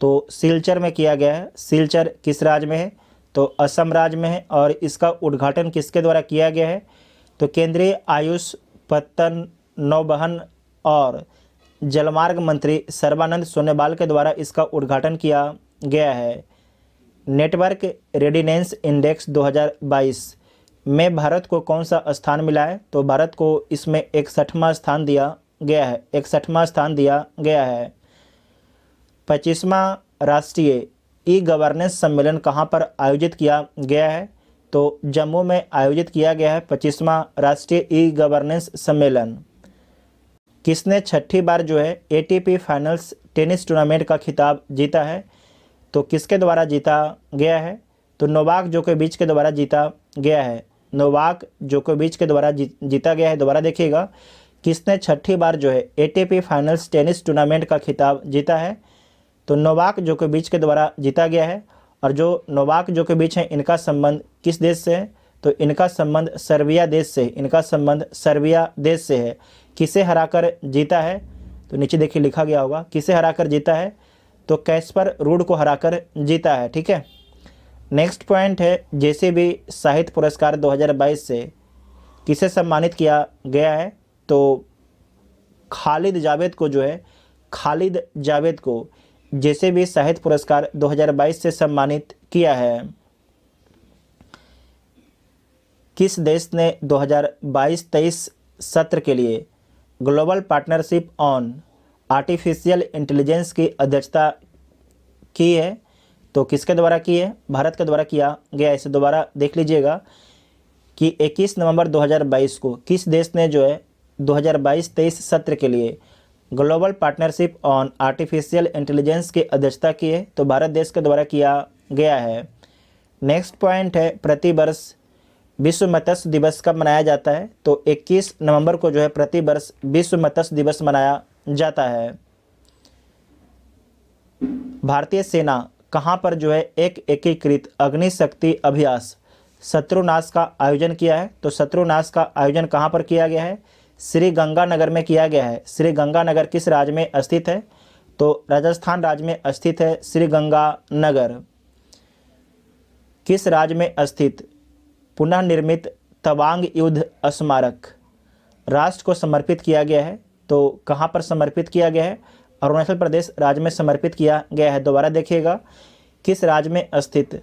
तो सिलचर में किया गया है सिलचर किस राज्य में है तो असम राज्य में है और इसका उद्घाटन किसके द्वारा किया गया है तो केंद्रीय आयुष पत्तन नौबहन और जलमार्ग मंत्री सर्बानंद सोनेवाल के द्वारा इसका उद्घाटन किया गया है नेटवर्क रेडिनेंस इंडेक्स 2022 में भारत को कौन सा स्थान मिला है तो भारत को इसमें इकसठवां स्थान दिया गया है इकसठवां स्थान दिया गया है पच्चीसवा राष्ट्रीय ई गवर्नेंस सम्मेलन कहाँ पर आयोजित किया गया है तो जम्मू में आयोजित किया गया है पच्चीसवां राष्ट्रीय ई गवर्नेंस सम्मेलन किसने छठी बार जो है एटीपी फाइनल्स टेनिस टूर्नामेंट का खिताब जीता है तो किसके द्वारा जीता गया है तो नोवाक बीच के द्वारा जीता गया है नोवाक बीच के द्वारा जी, जीता गया है दोबारा देखिएगा किसने छठी बार जो है एटीपी फाइनल्स टेनिस टूर्नामेंट का खिताब जीता है तो नोवाक बीच के द्वारा जीता गया है और जो नोवाक बीच हैं इनका संबंध किस देश से है तो इनका संबंध सर्बिया देश से इनका संबंध सर्बिया देश से है किसे हराकर जीता है तो नीचे देखिए लिखा गया होगा किसे हराकर जीता है तो कैस्पर रूड को हराकर जीता है ठीक है नेक्स्ट पॉइंट है जैसे भी साहित्य पुरस्कार 2022 से किसे सम्मानित किया गया है तो खालिद जावेद को जो है खालिद जावेद को जैसे भी साहित्य पुरस्कार 2022 से सम्मानित किया है किस देश ने 2022-23 सत्र के लिए global partnership on artificial intelligence की अध्यक्षता की है तो किसके द्वारा की है भारत के द्वारा किया गया इसे दोबारा देख लीजिएगा कि 21 नवंबर 2022 को किस देश ने जो है 2022-23 सत्र के लिए global partnership on artificial intelligence की अध्यक्षता की है तो भारत देश के द्वारा किया गया है नेक्स्ट पॉइंट है प्रतिवर्ष विश्व मत्स्य दिवस कब मनाया जाता है तो 21 नवंबर को जो है प्रति वर्ष विश्व मत्स्य दिवस मनाया जाता है भारतीय सेना कहाँ पर जो है एक एकीकृत अग्निशक्ति अभ्यास शत्रुनाश का आयोजन किया है तो शत्रुनाश का आयोजन कहाँ पर किया गया है श्री गंगानगर में किया गया है श्री गंगानगर किस राज्य में स्थित है तो राजस्थान राज्य में स्थित है श्री गंगानगर किस राज्य में स्थित पुनः निर्मित तवांग युद्ध स्मारक राष्ट्र को समर्पित किया गया है तो कहाँ पर समर्पित किया गया है अरुणाचल प्रदेश राज्य में समर्पित किया गया है दोबारा देखिएगा किस राज्य में स्थित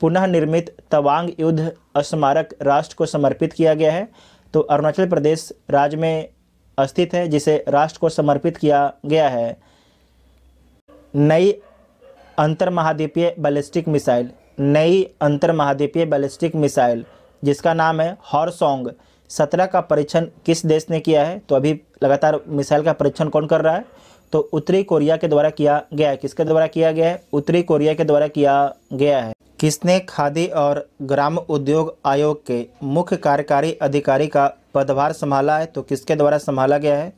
पुनः निर्मित तवांग युद्ध स्मारक राष्ट्र को समर्पित किया गया है तो अरुणाचल प्रदेश राज्य में स्थित है जिसे राष्ट्र को समर्पित किया गया है नई अंतर महाद्वीपीय बैलिस्टिक मिसाइल नई अंतर महाद्वीपीय बैलिस्टिक मिसाइल जिसका नाम है हॉरसोंग सत्रह का परीक्षण किस देश ने किया है तो अभी लगातार मिसाइल का परीक्षण कौन कर रहा है तो उत्तरी कोरिया के द्वारा किया गया है किसके द्वारा किया गया है उत्तरी कोरिया के द्वारा किया गया है किसने खादी और ग्राम उद्योग आयोग के मुख्य कार्यकारी अधिकारी का पदभार संभाला है तो किसके द्वारा संभाला गया है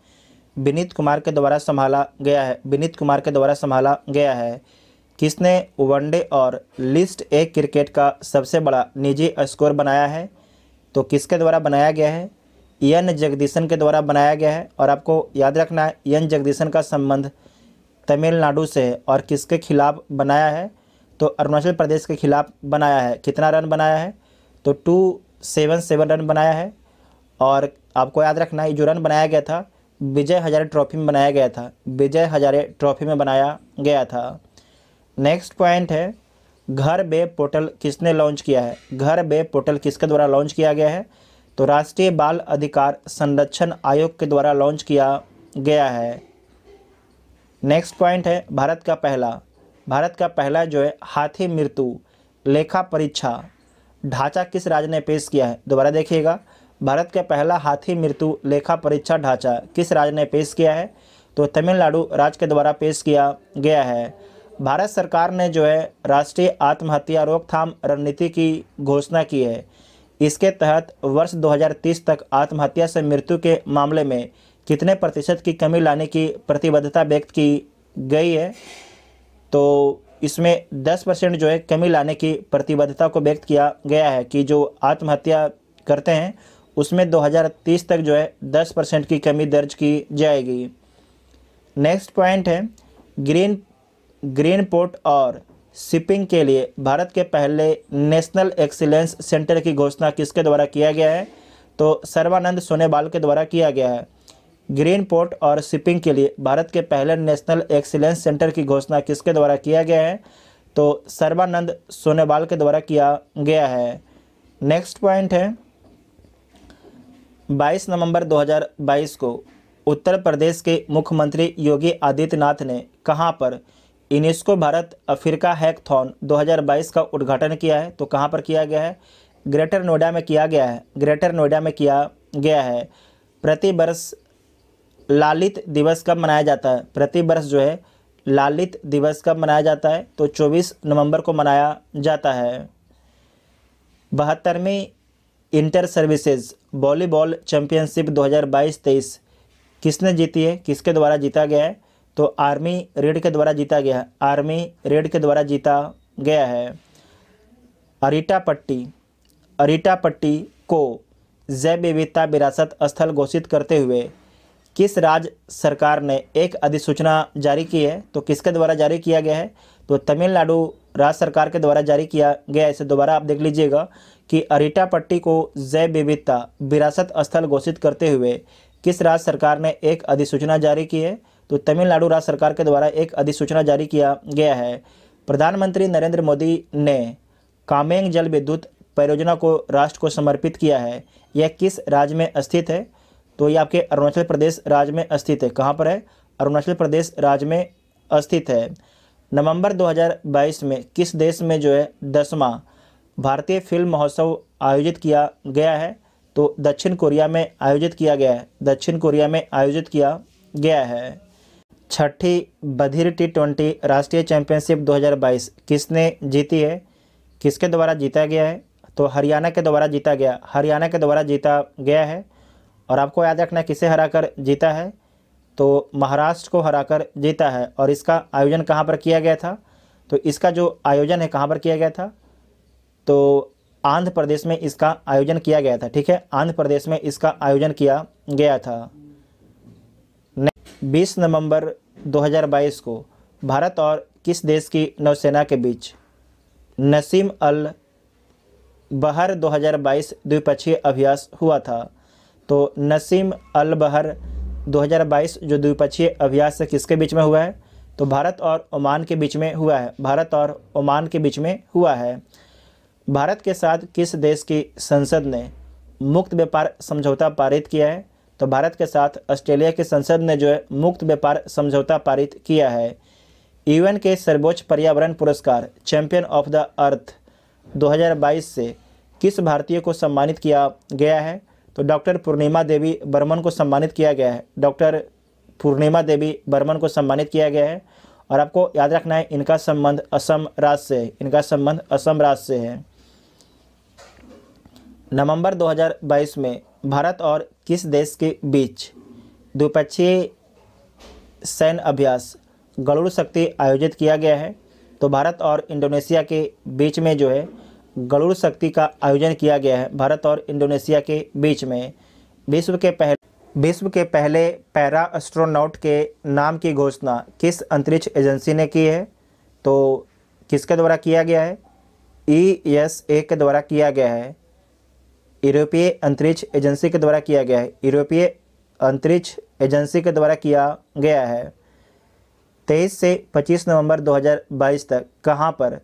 विनीत कुमार के द्वारा संभाला गया है विनीत कुमार के द्वारा संभाला गया है किसने वनडे और लिस्ट ए क्रिकेट का सबसे बड़ा निजी स्कोर बनाया है तो किसके द्वारा बनाया गया है एन जगदीशन के द्वारा बनाया गया है और आपको याद रखना है एन जगदीशन का संबंध तमिलनाडु से और किसके खिलाफ बनाया है तो अरुणाचल प्रदेश के खिलाफ बनाया है कितना रन बनाया है तो टू सेवन सेवन रन बनाया है और आपको याद रखना है जो रन बनाया गया था विजय हजारे ट्रॉफी में बनाया गया था विजय हजारे ट्रॉफी में बनाया गया था नेक्स्ट पॉइंट है घर बे पोर्टल किसने लॉन्च किया है घर बे पोर्टल किसके द्वारा लॉन्च किया गया है तो राष्ट्रीय बाल अधिकार संरक्षण आयोग के द्वारा लॉन्च किया गया है नेक्स्ट पॉइंट है भारत का पहला भारत का पहला जो है हाथी मृत्यु लेखा परीक्षा ढांचा किस राज्य ने पेश किया है दोबारा देखिएगा भारत का पहला हाथी मृत्यु लेखा परीक्षा ढांचा किस राज्य ने पेश किया है तो तमिलनाडु राज्य के द्वारा पेश किया गया है भारत सरकार ने जो है राष्ट्रीय आत्महत्या रोकथाम रणनीति की घोषणा की है इसके तहत वर्ष 2030 तक आत्महत्या से मृत्यु के मामले में कितने प्रतिशत की कमी लाने की प्रतिबद्धता व्यक्त की गई है तो इसमें 10 परसेंट जो है कमी लाने की प्रतिबद्धता को व्यक्त किया गया है कि जो आत्महत्या करते हैं उसमें 2030 तक जो है 10 परसेंट की कमी दर्ज की जाएगी नेक्स्ट पॉइंट है ग्रीन ग्रीन पोर्ट और शिपिंग के लिए भारत के पहले नेशनल एक्सीलेंस सेंटर की घोषणा किसके द्वारा किया गया है तो सर्वानंद सोनेवाल के द्वारा किया गया है ग्रीन पोर्ट और शिपिंग के लिए भारत के पहले नेशनल एक्सीलेंस सेंटर की घोषणा किसके द्वारा किया गया है तो सर्वानंद सोनेवाल के द्वारा किया गया है नेक्स्ट पॉइंट है 22 नवंबर 2022 को उत्तर प्रदेश के मुख्यमंत्री योगी आदित्यनाथ ने कहाँ पर यूनेस्को भारत अफ्रीका हैकथॉन 2022 का उद्घाटन किया है तो कहाँ पर किया गया है ग्रेटर नोएडा में किया गया है ग्रेटर नोएडा में किया गया है प्रति वर्ष लालित दिवस कब मनाया जाता है प्रति वर्ष जो है लालित दिवस कब मनाया जाता है तो 24 नवंबर को मनाया जाता है बहत्तरवीं इंटर सर्विसेज वॉलीबॉल चैंपियनशिप 2022-23 किसने जीती है किसके द्वारा जीता गया है तो आर्मी रेड के द्वारा जीता गया है आर्मी रेड के द्वारा जीता गया है अरीटा पट्टी अरीटा पट्टी को जैव विविधता विरासत स्थल घोषित करते हुए किस राज्य सरकार ने एक अधिसूचना जारी की है तो किसके द्वारा जारी किया गया है तो तमिलनाडु राज्य सरकार के द्वारा जारी किया गया इसे दोबारा आप देख लीजिएगा कि अरिटा पट्टी को जैव विविधता विरासत स्थल घोषित करते हुए किस राज्य सरकार ने एक अधिसूचना जारी की है तो तमिलनाडु राज्य सरकार के द्वारा एक अधिसूचना जारी किया गया है प्रधानमंत्री नरेंद्र मोदी ने कामेंग जल विद्युत परियोजना को राष्ट्र को समर्पित किया है यह किस राज्य में स्थित है तो ये आपके अरुणाचल प्रदेश राज्य में स्थित है कहाँ पर है अरुणाचल प्रदेश राज्य में स्थित है नवंबर 2022 में किस देश में जो है दसवां भारतीय फिल्म महोत्सव आयोजित किया गया है तो दक्षिण कोरिया में आयोजित किया गया है दक्षिण कोरिया में आयोजित किया गया है छठी बधिर टी ट्वेंटी राष्ट्रीय चैंपियनशिप 2022 किसने जीती है किसके द्वारा जीता गया है तो हरियाणा के द्वारा जीता गया हरियाणा के द्वारा जीता गया है और आपको याद रखना किसे हराकर जीता है तो महाराष्ट्र को हराकर जीता है और इसका आयोजन कहाँ पर किया गया था तो इसका जो आयोजन है कहाँ पर किया गया था तो आंध्र प्रदेश में इसका आयोजन किया गया था ठीक है आंध्र प्रदेश में इसका आयोजन किया गया था 20 नवंबर 2022 को भारत और किस देश की नौसेना के बीच नसीम अल बहर 2022 द्विपक्षीय अभ्यास हुआ था तो नसीम अल बहर 2022 जो द्विपक्षीय अभ्यास है किसके बीच में हुआ है तो भारत और ओमान के बीच में हुआ है भारत और ओमान के बीच में हुआ है भारत के साथ किस देश की संसद ने मुक्त व्यापार समझौता पारित किया है तो भारत के साथ ऑस्ट्रेलिया की संसद ने जो है मुक्त व्यापार समझौता पारित किया है यूएन के सर्वोच्च पर्यावरण पुरस्कार चैंपियन ऑफ द अर्थ 2022 से किस भारतीय को सम्मानित किया गया है तो डॉक्टर पूर्णिमा देवी बर्मन को सम्मानित किया गया है डॉक्टर पूर्णिमा देवी बर्मन को सम्मानित किया गया है और आपको याद रखना है इनका संबंध असम राज्य से है इनका संबंध असम राज्य से है नवंबर 2022 में भारत और किस देश के बीच द्विपक्षीय सैन्य अभ्यास गरुड़ शक्ति आयोजित किया गया है तो भारत और इंडोनेशिया के बीच में जो है गरुड़ शक्ति का आयोजन किया गया है भारत और इंडोनेशिया के बीच में विश्व के पहले विश्व के पहले पैरा एस्ट्रोनॉट के नाम की घोषणा किस अंतरिक्ष एजेंसी ने की है तो किसके द्वारा किया गया है ई एस ए के द्वारा किया गया है यूरोपीय अंतरिक्ष एजेंसी के द्वारा किया गया है यूरोपीय अंतरिक्ष एजेंसी के द्वारा किया गया है तेईस से पच्चीस नवंबर 2022 तक कहाँ पर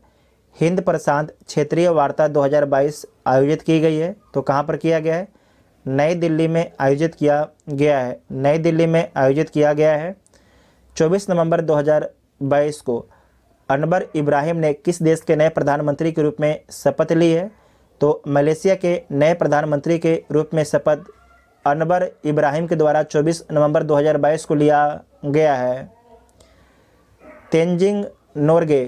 हिंद प्रशांत क्षेत्रीय वार्ता 2022 आयोजित की गई है तो कहाँ पर किया गया है नई दिल्ली में आयोजित किया गया है नई दिल्ली में आयोजित किया गया है 24 नवंबर 2022 को अनबर इब्राहिम ने किस देश के नए प्रधानमंत्री के रूप में शपथ ली है तो मलेशिया के नए प्रधानमंत्री के रूप में शपथ अनवर इब्राहिम के द्वारा 24 नवंबर 2022 को लिया गया है तेंजिंग नोर्गे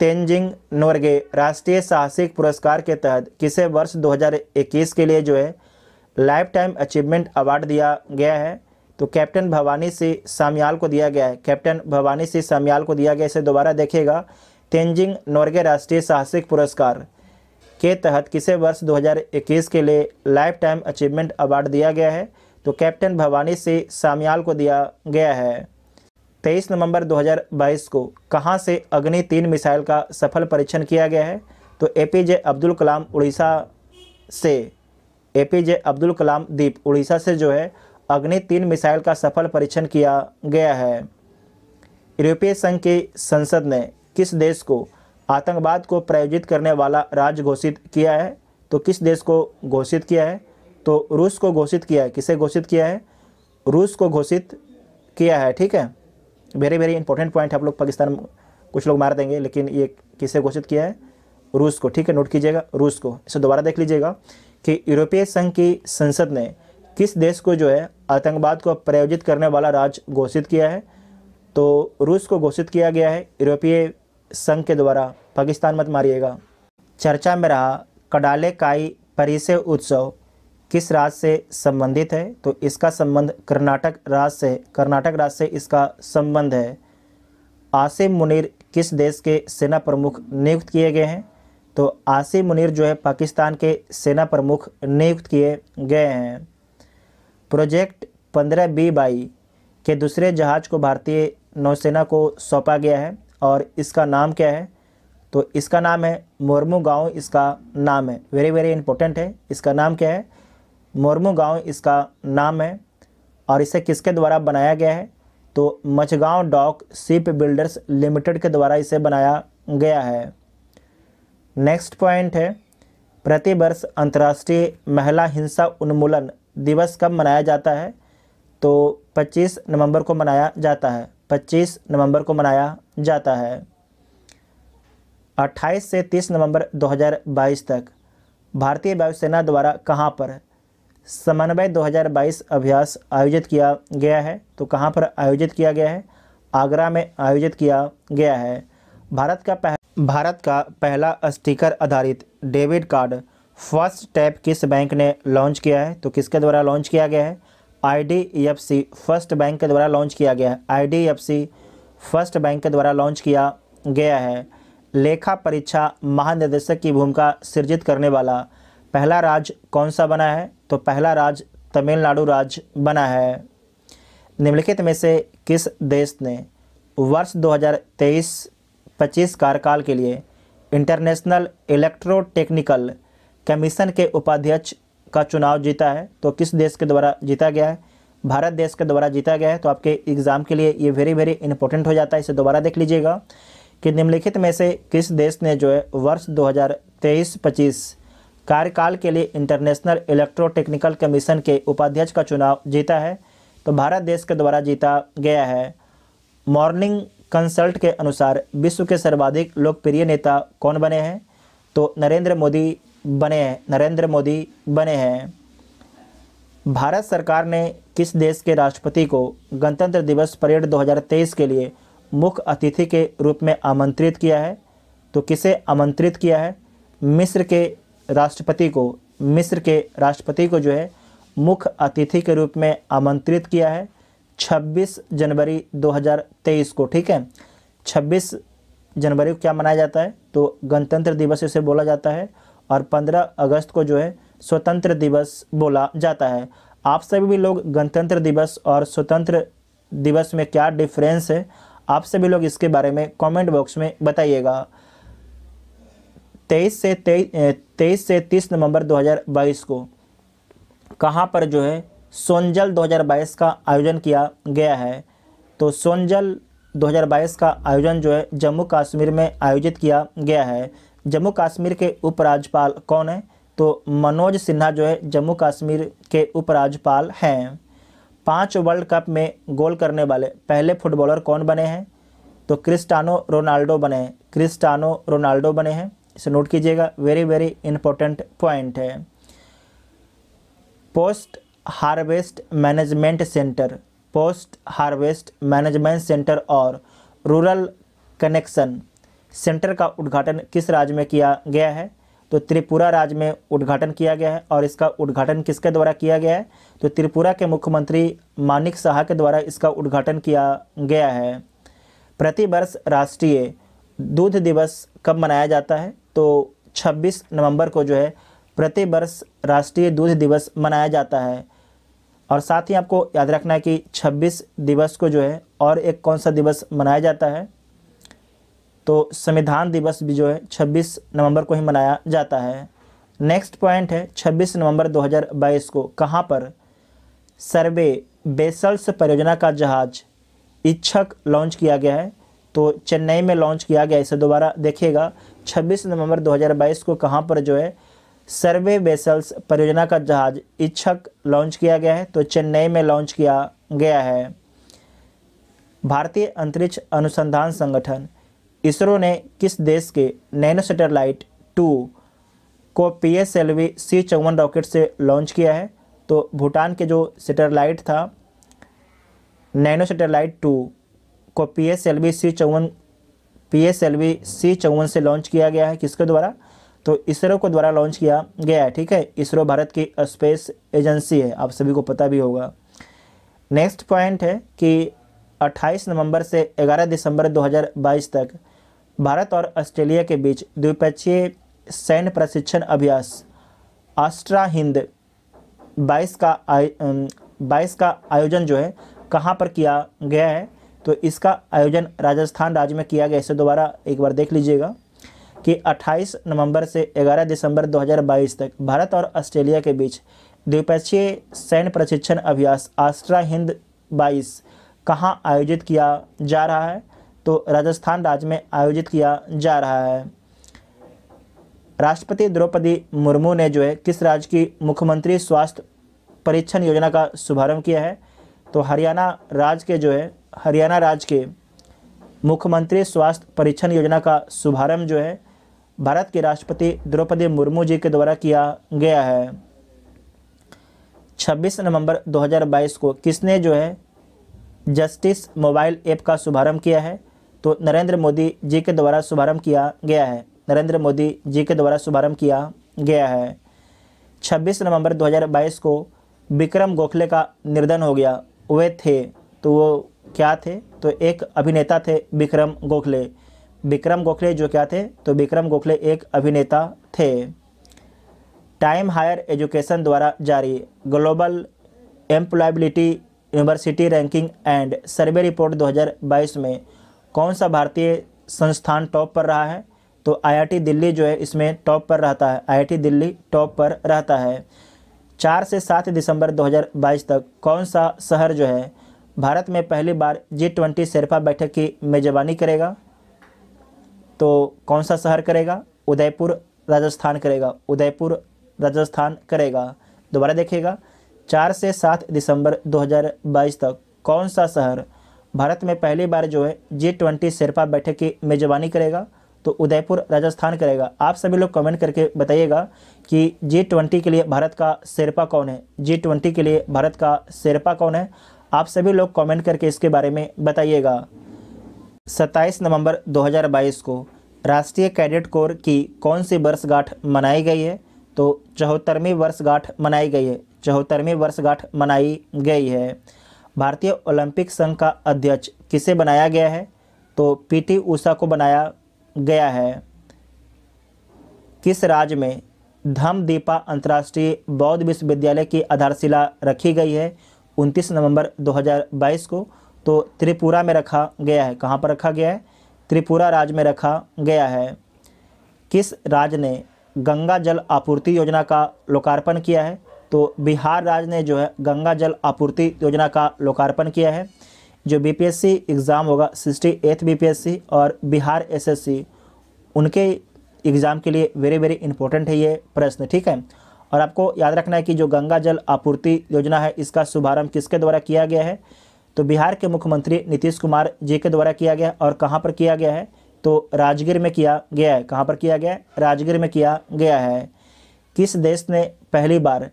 तेंजिंग नोर्गे राष्ट्रीय साहसिक पुरस्कार के तहत किसे वर्ष 2021 के लिए जो है लाइफ टाइम अचीवमेंट अवार्ड दिया गया है तो कैप्टन भवानी सिंह सामयाल को दिया गया है कैप्टन भवानी सिंह सामयाल को दिया गया इसे दोबारा देखेगा तेंजिंग नोर्गे राष्ट्रीय साहसिक पुरस्कार के तहत किसे वर्ष 2021 के लिए लाइफ टाइम अचीवमेंट अवार्ड दिया गया है तो कैप्टन भवानी से सामयाल को दिया गया है तेईस नवंबर 2022 को कहाँ से अग्नि तीन मिसाइल का सफल परीक्षण किया गया है तो A P J Abdul Kalam Orissa से ए पी जे अब्दुल कलाम द्वीप उड़ीसा से जो है अग्नि तीन मिसाइल का सफल परीक्षण किया गया है यूरोपीय संघ की संसद ने किस देश को आतंकवाद को प्रायोजित करने वाला राज्य घोषित किया है तो किस देश को घोषित किया है तो रूस को घोषित किया है किसे घोषित किया है रूस को घोषित किया है ठीक है वेरी वेरी इंपॉर्टेंट पॉइंट आप लोग पाकिस्तान कुछ लोग मार देंगे लेकिन ये किसे घोषित किया है रूस को ठीक है नोट कीजिएगा रूस को इसे दोबारा देख लीजिएगा कि यूरोपीय संघ की संसद ने किस देश को जो है आतंकवाद को प्रायोजित करने वाला राज्य घोषित किया है तो रूस को घोषित किया गया है यूरोपीय संघ के द्वारा पाकिस्तान मत मारिएगा चर्चा में रहा कडाले काई परिसे उत्सव किस राज्य से संबंधित है तो इसका संबंध कर्नाटक राज्य से कर्नाटक राज्य से इसका संबंध है आसिम मुनीर किस देश के सेना प्रमुख नियुक्त किए गए हैं तो आसिम मुनीर जो है पाकिस्तान के सेना प्रमुख नियुक्त किए गए हैं प्रोजेक्ट पंद्रह बी बाई के दूसरे जहाज़ को भारतीय नौसेना को सौंपा गया है और इसका नाम क्या है तो इसका नाम है मोरमू गांव इसका नाम है वेरी वेरी इंपॉर्टेंट है इसका नाम क्या है मोरमू गांव इसका नाम है और इसे किसके द्वारा बनाया गया है तो Mazagon dock ship builders limited के द्वारा इसे बनाया गया है नेक्स्ट पॉइंट है प्रतिवर्ष अंतर्राष्ट्रीय महिला हिंसा उन्मूलन दिवस कब मनाया जाता है तो 25 नवंबर को मनाया जाता है 25 नवंबर को मनाया जाता है 28 से 30 नवंबर 2022 तक भारतीय वायुसेना द्वारा कहाँ पर समन्वय 2022 अभ्यास आयोजित किया गया है तो कहाँ पर आयोजित किया गया है आगरा में आयोजित किया गया है भारत का पह भारत का पहला स्टिकर आधारित डेबिट कार्ड फर्स्ट टैप किस बैंक ने लॉन्च किया है तो किसके द्वारा लॉन्च किया गया है I D F C first bank के द्वारा लॉन्च किया गया है I D F C first bank के द्वारा लॉन्च किया गया है लेखा परीक्षा महानिदेशक की भूमिका सृजित करने वाला पहला राज्य कौन सा बना है तो पहला राज्य तमिलनाडु राज्य बना है निम्नलिखित में से किस देश ने वर्ष 2023-25 कार्यकाल के लिए इंटरनेशनल इलेक्ट्रोटेक्निकल कमीशन के उपाध्यक्ष का चुनाव जीता है तो किस देश के द्वारा जीता गया है भारत देश के द्वारा जीता गया है तो आपके एग्ज़ाम के लिए ये वेरी वेरी इंपॉर्टेंट हो जाता है इसे दोबारा देख लीजिएगा कि निम्नलिखित में से किस देश ने जो है वर्ष 2023 हज़ार कार्यकाल के लिए इंटरनेशनल इलेक्ट्रोटेक्निकल कमीशन के उपाध्यक्ष का चुनाव जीता है तो भारत देश के द्वारा जीता गया है मॉर्निंग कंसल्ट के अनुसार विश्व के सर्वाधिक लोकप्रिय नेता कौन बने हैं तो नरेंद्र मोदी बने हैं नरेंद्र मोदी बने हैं भारत सरकार ने किस देश के राष्ट्रपति को गणतंत्र दिवस परेड 2023 के लिए मुख्य अतिथि के रूप में आमंत्रित किया है तो किसे आमंत्रित किया है मिस्र के राष्ट्रपति को मिस्र के राष्ट्रपति को जो है मुख्य अतिथि के रूप में आमंत्रित किया है 26 जनवरी 2023 को ठीक है 26 जनवरी को क्या मनाया जाता है तो गणतंत्र दिवस इसे बोला जाता है और 15 अगस्त को जो है स्वतंत्र दिवस बोला जाता है आप सभी भी लोग गणतंत्र दिवस और स्वतंत्र दिवस में क्या डिफरेंस है आप सभी लोग इसके बारे में कमेंट बॉक्स में बताइएगा तेईस से तेईस से तीस नवंबर 2022 को कहाँ पर जो है सोनजल 2022 का आयोजन किया गया है तो सोनजल 2022 का आयोजन जो है जम्मू कश्मीर में आयोजित किया गया है जम्मू कश्मीर के उपराज्यपाल कौन है तो मनोज सिन्हा जो है जम्मू कश्मीर के उपराज्यपाल हैं पाँच वर्ल्ड कप में गोल करने वाले पहले फुटबॉलर कौन बने हैं तो क्रिस्टानो रोनाल्डो बने हैं क्रिस्टानो रोनाल्डो बने हैं इसे नोट कीजिएगा वेरी वेरी इंपॉर्टेंट पॉइंट है post harvest management centre post harvest management centre और रूरल कनेक्शन सेंटर का उद्घाटन किस राज्य में किया गया है तो त्रिपुरा राज्य में उद्घाटन किया गया है और इसका उद्घाटन किसके द्वारा किया गया है तो त्रिपुरा के मुख्यमंत्री मानिक शाह के द्वारा इसका उद्घाटन किया गया है प्रतिवर्ष राष्ट्रीय दूध दिवस कब मनाया जाता है तो 26 नवंबर को जो है प्रतिवर्ष राष्ट्रीय दूध दिवस मनाया जाता है और साथ ही आपको याद रखना है कि 26 दिवस को जो है और एक कौन सा दिवस मनाया जाता है तो संविधान दिवस भी जो है 26 नवंबर को ही मनाया जाता है नेक्स्ट पॉइंट है 26 नवंबर 2022 को कहाँ पर सर्वे बेसल्स परियोजना का जहाज इच्छक लॉन्च किया गया है तो चेन्नई में लॉन्च किया गया इसे दोबारा देखिएगा 26 नवंबर 2022 को कहाँ पर जो है सर्वे बेसल्स परियोजना का जहाज इच्छक लॉन्च किया गया है तो चेन्नई में लॉन्च किया गया है भारतीय अंतरिक्ष अनुसंधान संगठन इसरो ने किस देश के नैनो सेटेलाइट टू को P S L V C चौवन रॉकेट से लॉन्च किया है तो भूटान के जो सेटेलाइट था नैनो सेटेलाइट टू को P S L V C चौवन P S L V C चौवन से लॉन्च किया गया है किसके द्वारा तो इसरो को द्वारा लॉन्च किया गया है ठीक है इसरो भारत की स्पेस एजेंसी है आप सभी को पता भी होगा नेक्स्ट पॉइंट है कि 28 नवंबर से 11 दिसंबर 2022 तक भारत और ऑस्ट्रेलिया के बीच द्विपक्षीय सैन्य प्रशिक्षण अभ्यास आस्ट्रा हिंद 22 का बाईस का आयोजन जो है कहाँ पर किया गया है तो इसका आयोजन राजस्थान राज्य में किया गया इसे दोबारा एक बार देख लीजिएगा कि 28 नवंबर से 11 दिसंबर 2022 तक भारत और ऑस्ट्रेलिया के बीच द्विपक्षीय सैन्य प्रशिक्षण अभ्यास आस्ट्रा हिंद 22 कहाँ आयोजित किया जा रहा है तो राजस्थान राज्य में आयोजित किया जा रहा है राष्ट्रपति द्रौपदी मुर्मू ने जो है किस राज्य की मुख्यमंत्री स्वास्थ्य परीक्षण योजना का शुभारंभ किया है तो हरियाणा राज्य के जो है हरियाणा राज्य के मुख्यमंत्री स्वास्थ्य परीक्षण योजना का शुभारंभ जो है भारत के राष्ट्रपति द्रौपदी मुर्मू जी के द्वारा किया गया है 26 नवंबर 2022 को किसने जो है जस्टिस मोबाइल ऐप का शुभारंभ किया है तो नरेंद्र मोदी जी के द्वारा शुभारंभ किया गया है नरेंद्र मोदी जी के द्वारा शुभारंभ किया गया है 26 नवंबर 2022 को विक्रम गोखले का निर्धन हो गया वे थे तो वो क्या थे तो एक अभिनेता थे विक्रम गोखले विक्रम गोखले जो क्या थे तो विक्रम गोखले एक अभिनेता थे टाइम हायर एजुकेशन द्वारा जारी global employability university ranking and survey report 2022 में कौन सा भारतीय संस्थान टॉप पर रहा है तो आईआईटी दिल्ली जो है इसमें टॉप पर रहता है आईआईटी दिल्ली टॉप पर रहता है चार से सात दिसंबर 2022 तक कौन सा शहर जो है भारत में पहली बार जी ट्वेंटी शेरफा बैठक की मेजबानी करेगा तो कौन सा शहर करेगा उदयपुर राजस्थान करेगा उदयपुर राजस्थान करेगा दोबारा देखिएगा चार से सात दिसंबर 2022 तक कौन सा शहर भारत में पहली बार जो है जी ट्वेंटी शेरपा बैठक की मेजबानी करेगा तो उदयपुर राजस्थान करेगा आप सभी लोग कमेंट करके बताइएगा कि जी ट्वेंटी के लिए भारत का शेरपा कौन है जी ट्वेंटी के लिए भारत का शेरपा कौन है आप सभी लोग कमेंट करके इसके बारे में बताइएगा 27 नवंबर 2022 को राष्ट्रीय कैडेट कोर की कौन सी वर्षगांठ मनाई गई है तो चौहत्तरवीं वर्षगांठ मनाई गई है चौहत्तरवीं वर्षगांठ मनाई गई है भारतीय ओलंपिक संघ का अध्यक्ष किसे बनाया गया है तो पीटी ऊषा को बनाया गया है किस राज्य में धमदीपा अंतर्राष्ट्रीय बौद्ध विश्वविद्यालय की आधारशिला रखी गई है 29 नवंबर 2022 को तो त्रिपुरा में रखा गया है कहाँ पर रखा गया है त्रिपुरा राज्य में रखा गया है किस राज्य ने गंगा जल आपूर्ति योजना का लोकार्पण किया है तो बिहार राज्य ने जो है गंगा जल आपूर्ति योजना का लोकार्पण किया है जो बीपीएससी एग्ज़ाम होगा सिक्सटी एथ बी और बिहार एसएससी उनके एग्ज़ाम के लिए वेरी वेरी इंपॉर्टेंट है ये प्रश्न ठीक है और आपको याद रखना है कि जो गंगा जल आपूर्ति योजना है इसका शुभारम्भ किसके द्वारा किया गया है तो बिहार के मुख्यमंत्री नीतीश कुमार जी के द्वारा किया गया और कहाँ पर किया गया है तो राजगीर में किया गया है कहाँ पर किया गया है राजगीर में किया गया है किस देश ने पहली बार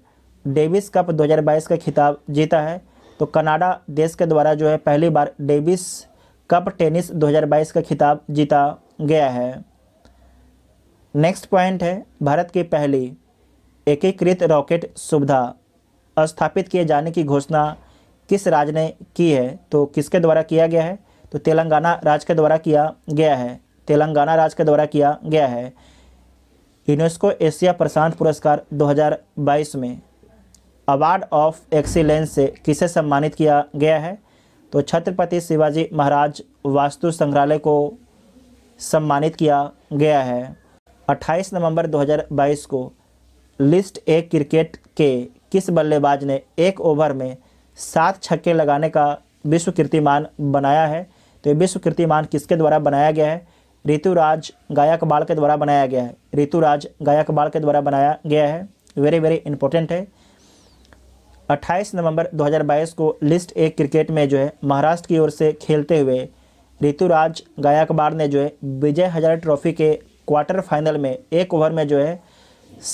डेविस कप 2022 का खिताब जीता है तो कनाडा देश के द्वारा जो है पहली बार डेविस कप टेनिस 2022 का खिताब जीता गया है नेक्स्ट पॉइंट है भारत की पहली एकीकृत रॉकेट सुविधा स्थापित किए जाने की घोषणा किस राज्य ने की है तो किसके द्वारा किया गया है तो तेलंगाना राज्य के द्वारा किया गया है तेलंगाना राज्य के द्वारा किया गया है यूनेस्को एशिया प्रशांत पुरस्कार 2022 में अवार्ड ऑफ एक्सीलेंस से किसे सम्मानित किया गया है तो छत्रपति शिवाजी महाराज वास्तु संग्रहालय को सम्मानित किया गया है 28 नवंबर 2022 को लिस्ट ए क्रिकेट के किस बल्लेबाज ने एक ओवर में सात छक्के लगाने का विश्व कीर्तिमान बनाया है तो ये विश्व कीर्तिमान किसके द्वारा बनाया गया है ऋतुराज गायकबाल के द्वारा बनाया गया है ऋतुराज गायकबाल के द्वारा बनाया गया है वेरी वेरी इंपॉर्टेंट है 28 नवंबर 2022 को लिस्ट ए क्रिकेट में जो है महाराष्ट्र की ओर से खेलते हुए ऋतुराज गायकबाड़ ने जो है विजय हजार ट्रॉफी के क्वार्टर फाइनल में एक ओवर में जो है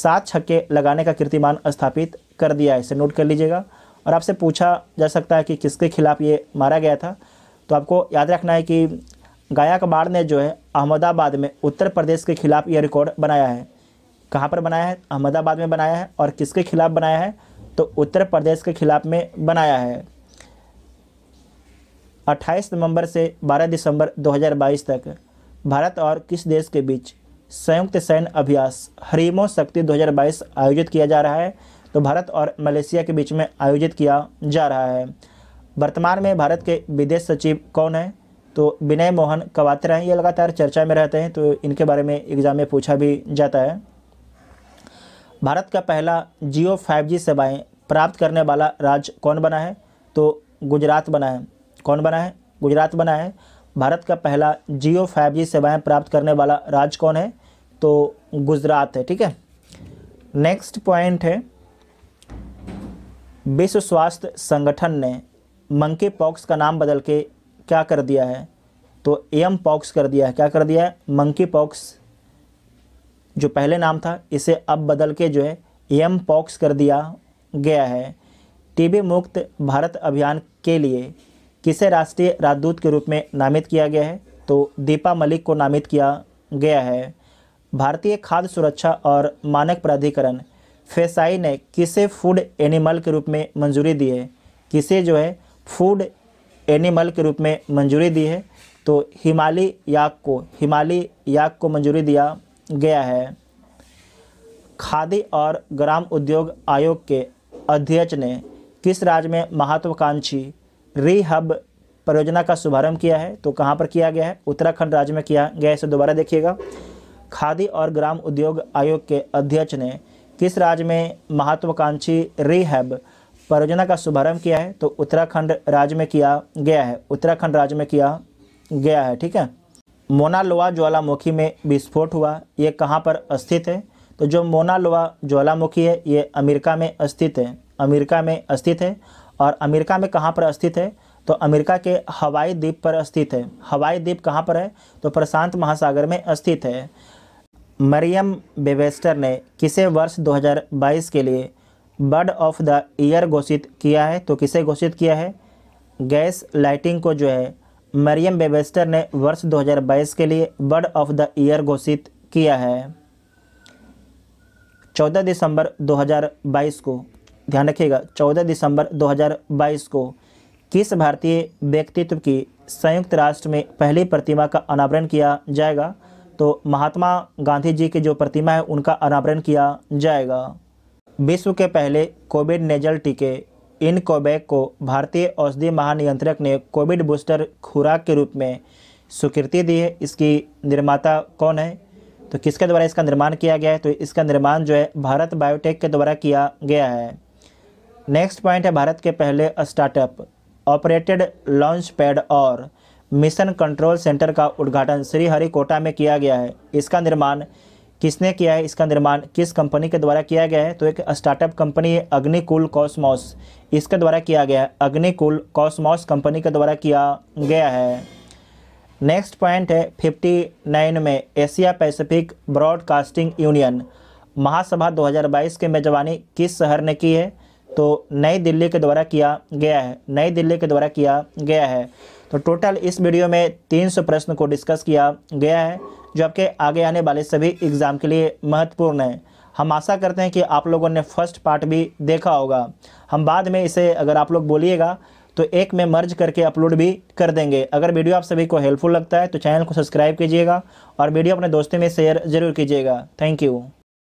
सात छक्के लगाने का कीर्तिमान स्थापित कर दिया है इसे नोट कर लीजिएगा और आपसे पूछा जा सकता है कि किसके खिलाफ ये मारा गया था तो आपको याद रखना है कि गायकबाड़ ने जो है अहमदाबाद में उत्तर प्रदेश के खिलाफ ये रिकॉर्ड बनाया है कहाँ पर बनाया है अहमदाबाद में बनाया है और किसके खिलाफ बनाया है तो उत्तर प्रदेश के खिलाफ में बनाया है 28 नवंबर से 12 दिसंबर 2022 तक भारत और किस देश के बीच संयुक्त सैन्य अभ्यास हरीमो शक्ति 2022 आयोजित किया जा रहा है तो भारत और मलेशिया के बीच में आयोजित किया जा रहा है वर्तमान में भारत के विदेश सचिव कौन हैं तो विनय मोहन कवात्रा हैं ये लगातार चर्चा में रहते हैं तो इनके बारे में एग्ज़ाम में पूछा भी जाता है भारत का पहला जियो जी सेवाएं प्राप्त करने वाला राज्य कौन बना है तो गुजरात बना है कौन बना है गुजरात बना है भारत का पहला जियो जी सेवाएं प्राप्त करने वाला राज्य कौन है तो गुजरात है ठीक है नेक्स्ट पॉइंट है विश्व स्वास्थ्य संगठन ने मंकी पॉक्स का नाम बदल के क्या कर दिया है तो एम पॉक्स कर दिया है क्या कर दिया है मंकी पॉक्स जो पहले नाम था इसे अब बदल के जो है एम पॉक्स कर दिया गया है टीबी मुक्त भारत अभियान के लिए किसे राष्ट्रीय राजदूत के रूप में नामित किया गया है तो दीपा मलिक को नामित किया गया है भारतीय खाद्य सुरक्षा और मानक प्राधिकरण फेसाई ने किसे फूड एनिमल के रूप में मंजूरी दी है किसे जो है फूड एनिमल के रूप में मंजूरी दी है तो हिमालय याक को हिमालय याक को मंजूरी दिया गया है खादी और ग्राम उद्योग आयोग के अध्यक्ष ने किस राज्य में महत्वाकांक्षी रीहब परियोजना का शुभारंभ किया है तो कहाँ पर किया गया है उत्तराखंड राज्य में किया गया है इसे दोबारा देखिएगा खादी और ग्राम उद्योग आयोग के अध्यक्ष ने किस राज्य में महत्वाकांक्षी रीहब परियोजना का शुभारंभ किया है तो उत्तराखंड राज्य में किया गया है उत्तराखंड राज्य में किया गया है ठीक है मोनालोआ ज्वालामुखी में विस्फोट हुआ ये कहाँ पर स्थित है तो जो मोनालोआ ज्वालामुखी है ये अमेरिका में स्थित है अमेरिका में स्थित है और अमेरिका में कहाँ पर स्थित है तो अमेरिका के हवाई द्वीप पर स्थित है हवाई द्वीप कहाँ पर है तो प्रशांत महासागर में स्थित है मरियम बेबेस्टर ने किसे वर्ष 2022 के लिए बर्ड ऑफ द ईयर घोषित किया है तो किसे घोषित किया है गैस लाइटिंग को जो है मरियम बेबेस्टर ने वर्ष 2022 के लिए बर्ड ऑफ द ईयर घोषित किया है 14 दिसंबर 2022 को ध्यान रखिएगा 14 दिसंबर 2022 को किस भारतीय व्यक्तित्व की संयुक्त राष्ट्र में पहली प्रतिमा का अनावरण किया जाएगा तो महात्मा गांधी जी की जो प्रतिमा है उनका अनावरण किया जाएगा विश्व के पहले कोविड नेजल टीके इनकोबैक को भारतीय औषधि महानियंत्रक ने कोविड बूस्टर खुराक के रूप में स्वीकृति दी है इसकी निर्माता कौन है तो किसके द्वारा इसका निर्माण किया गया है तो इसका निर्माण जो है भारत बायोटेक के द्वारा किया गया है नेक्स्ट पॉइंट है भारत के पहले स्टार्टअप ऑपरेटेड लॉन्च पैड और मिशन कंट्रोल सेंटर का उद्घाटन श्रीहरिकोटा में किया गया है इसका निर्माण किसने किया है इसका निर्माण किस कंपनी के द्वारा किया गया है तो एक स्टार्टअप कंपनी है अग्निकुल कॉस्मॉस इसके द्वारा किया गया है अग्निकुल कॉस्मॉस कंपनी के द्वारा किया गया है नेक्स्ट पॉइंट है फिफ्टी नाइन में एशिया पैसिफिक ब्रॉडकास्टिंग यूनियन महासभा 2022 के मेजबानी किस शहर ने की है तो नई दिल्ली के द्वारा किया गया है नई दिल्ली के द्वारा किया गया है तो टोटल इस वीडियो में तीन प्रश्न को डिस्कस किया गया है जो आपके आगे आने वाले सभी एग्ज़ाम के लिए महत्वपूर्ण है हम आशा करते हैं कि आप लोगों ने फर्स्ट पार्ट भी देखा होगा हम बाद में इसे अगर आप लोग बोलिएगा तो एक में मर्ज करके अपलोड भी कर देंगे अगर वीडियो आप सभी को हेल्पफुल लगता है तो चैनल को सब्सक्राइब कीजिएगा और वीडियो अपने दोस्तों में शेयर ज़रूर कीजिएगा थैंक यू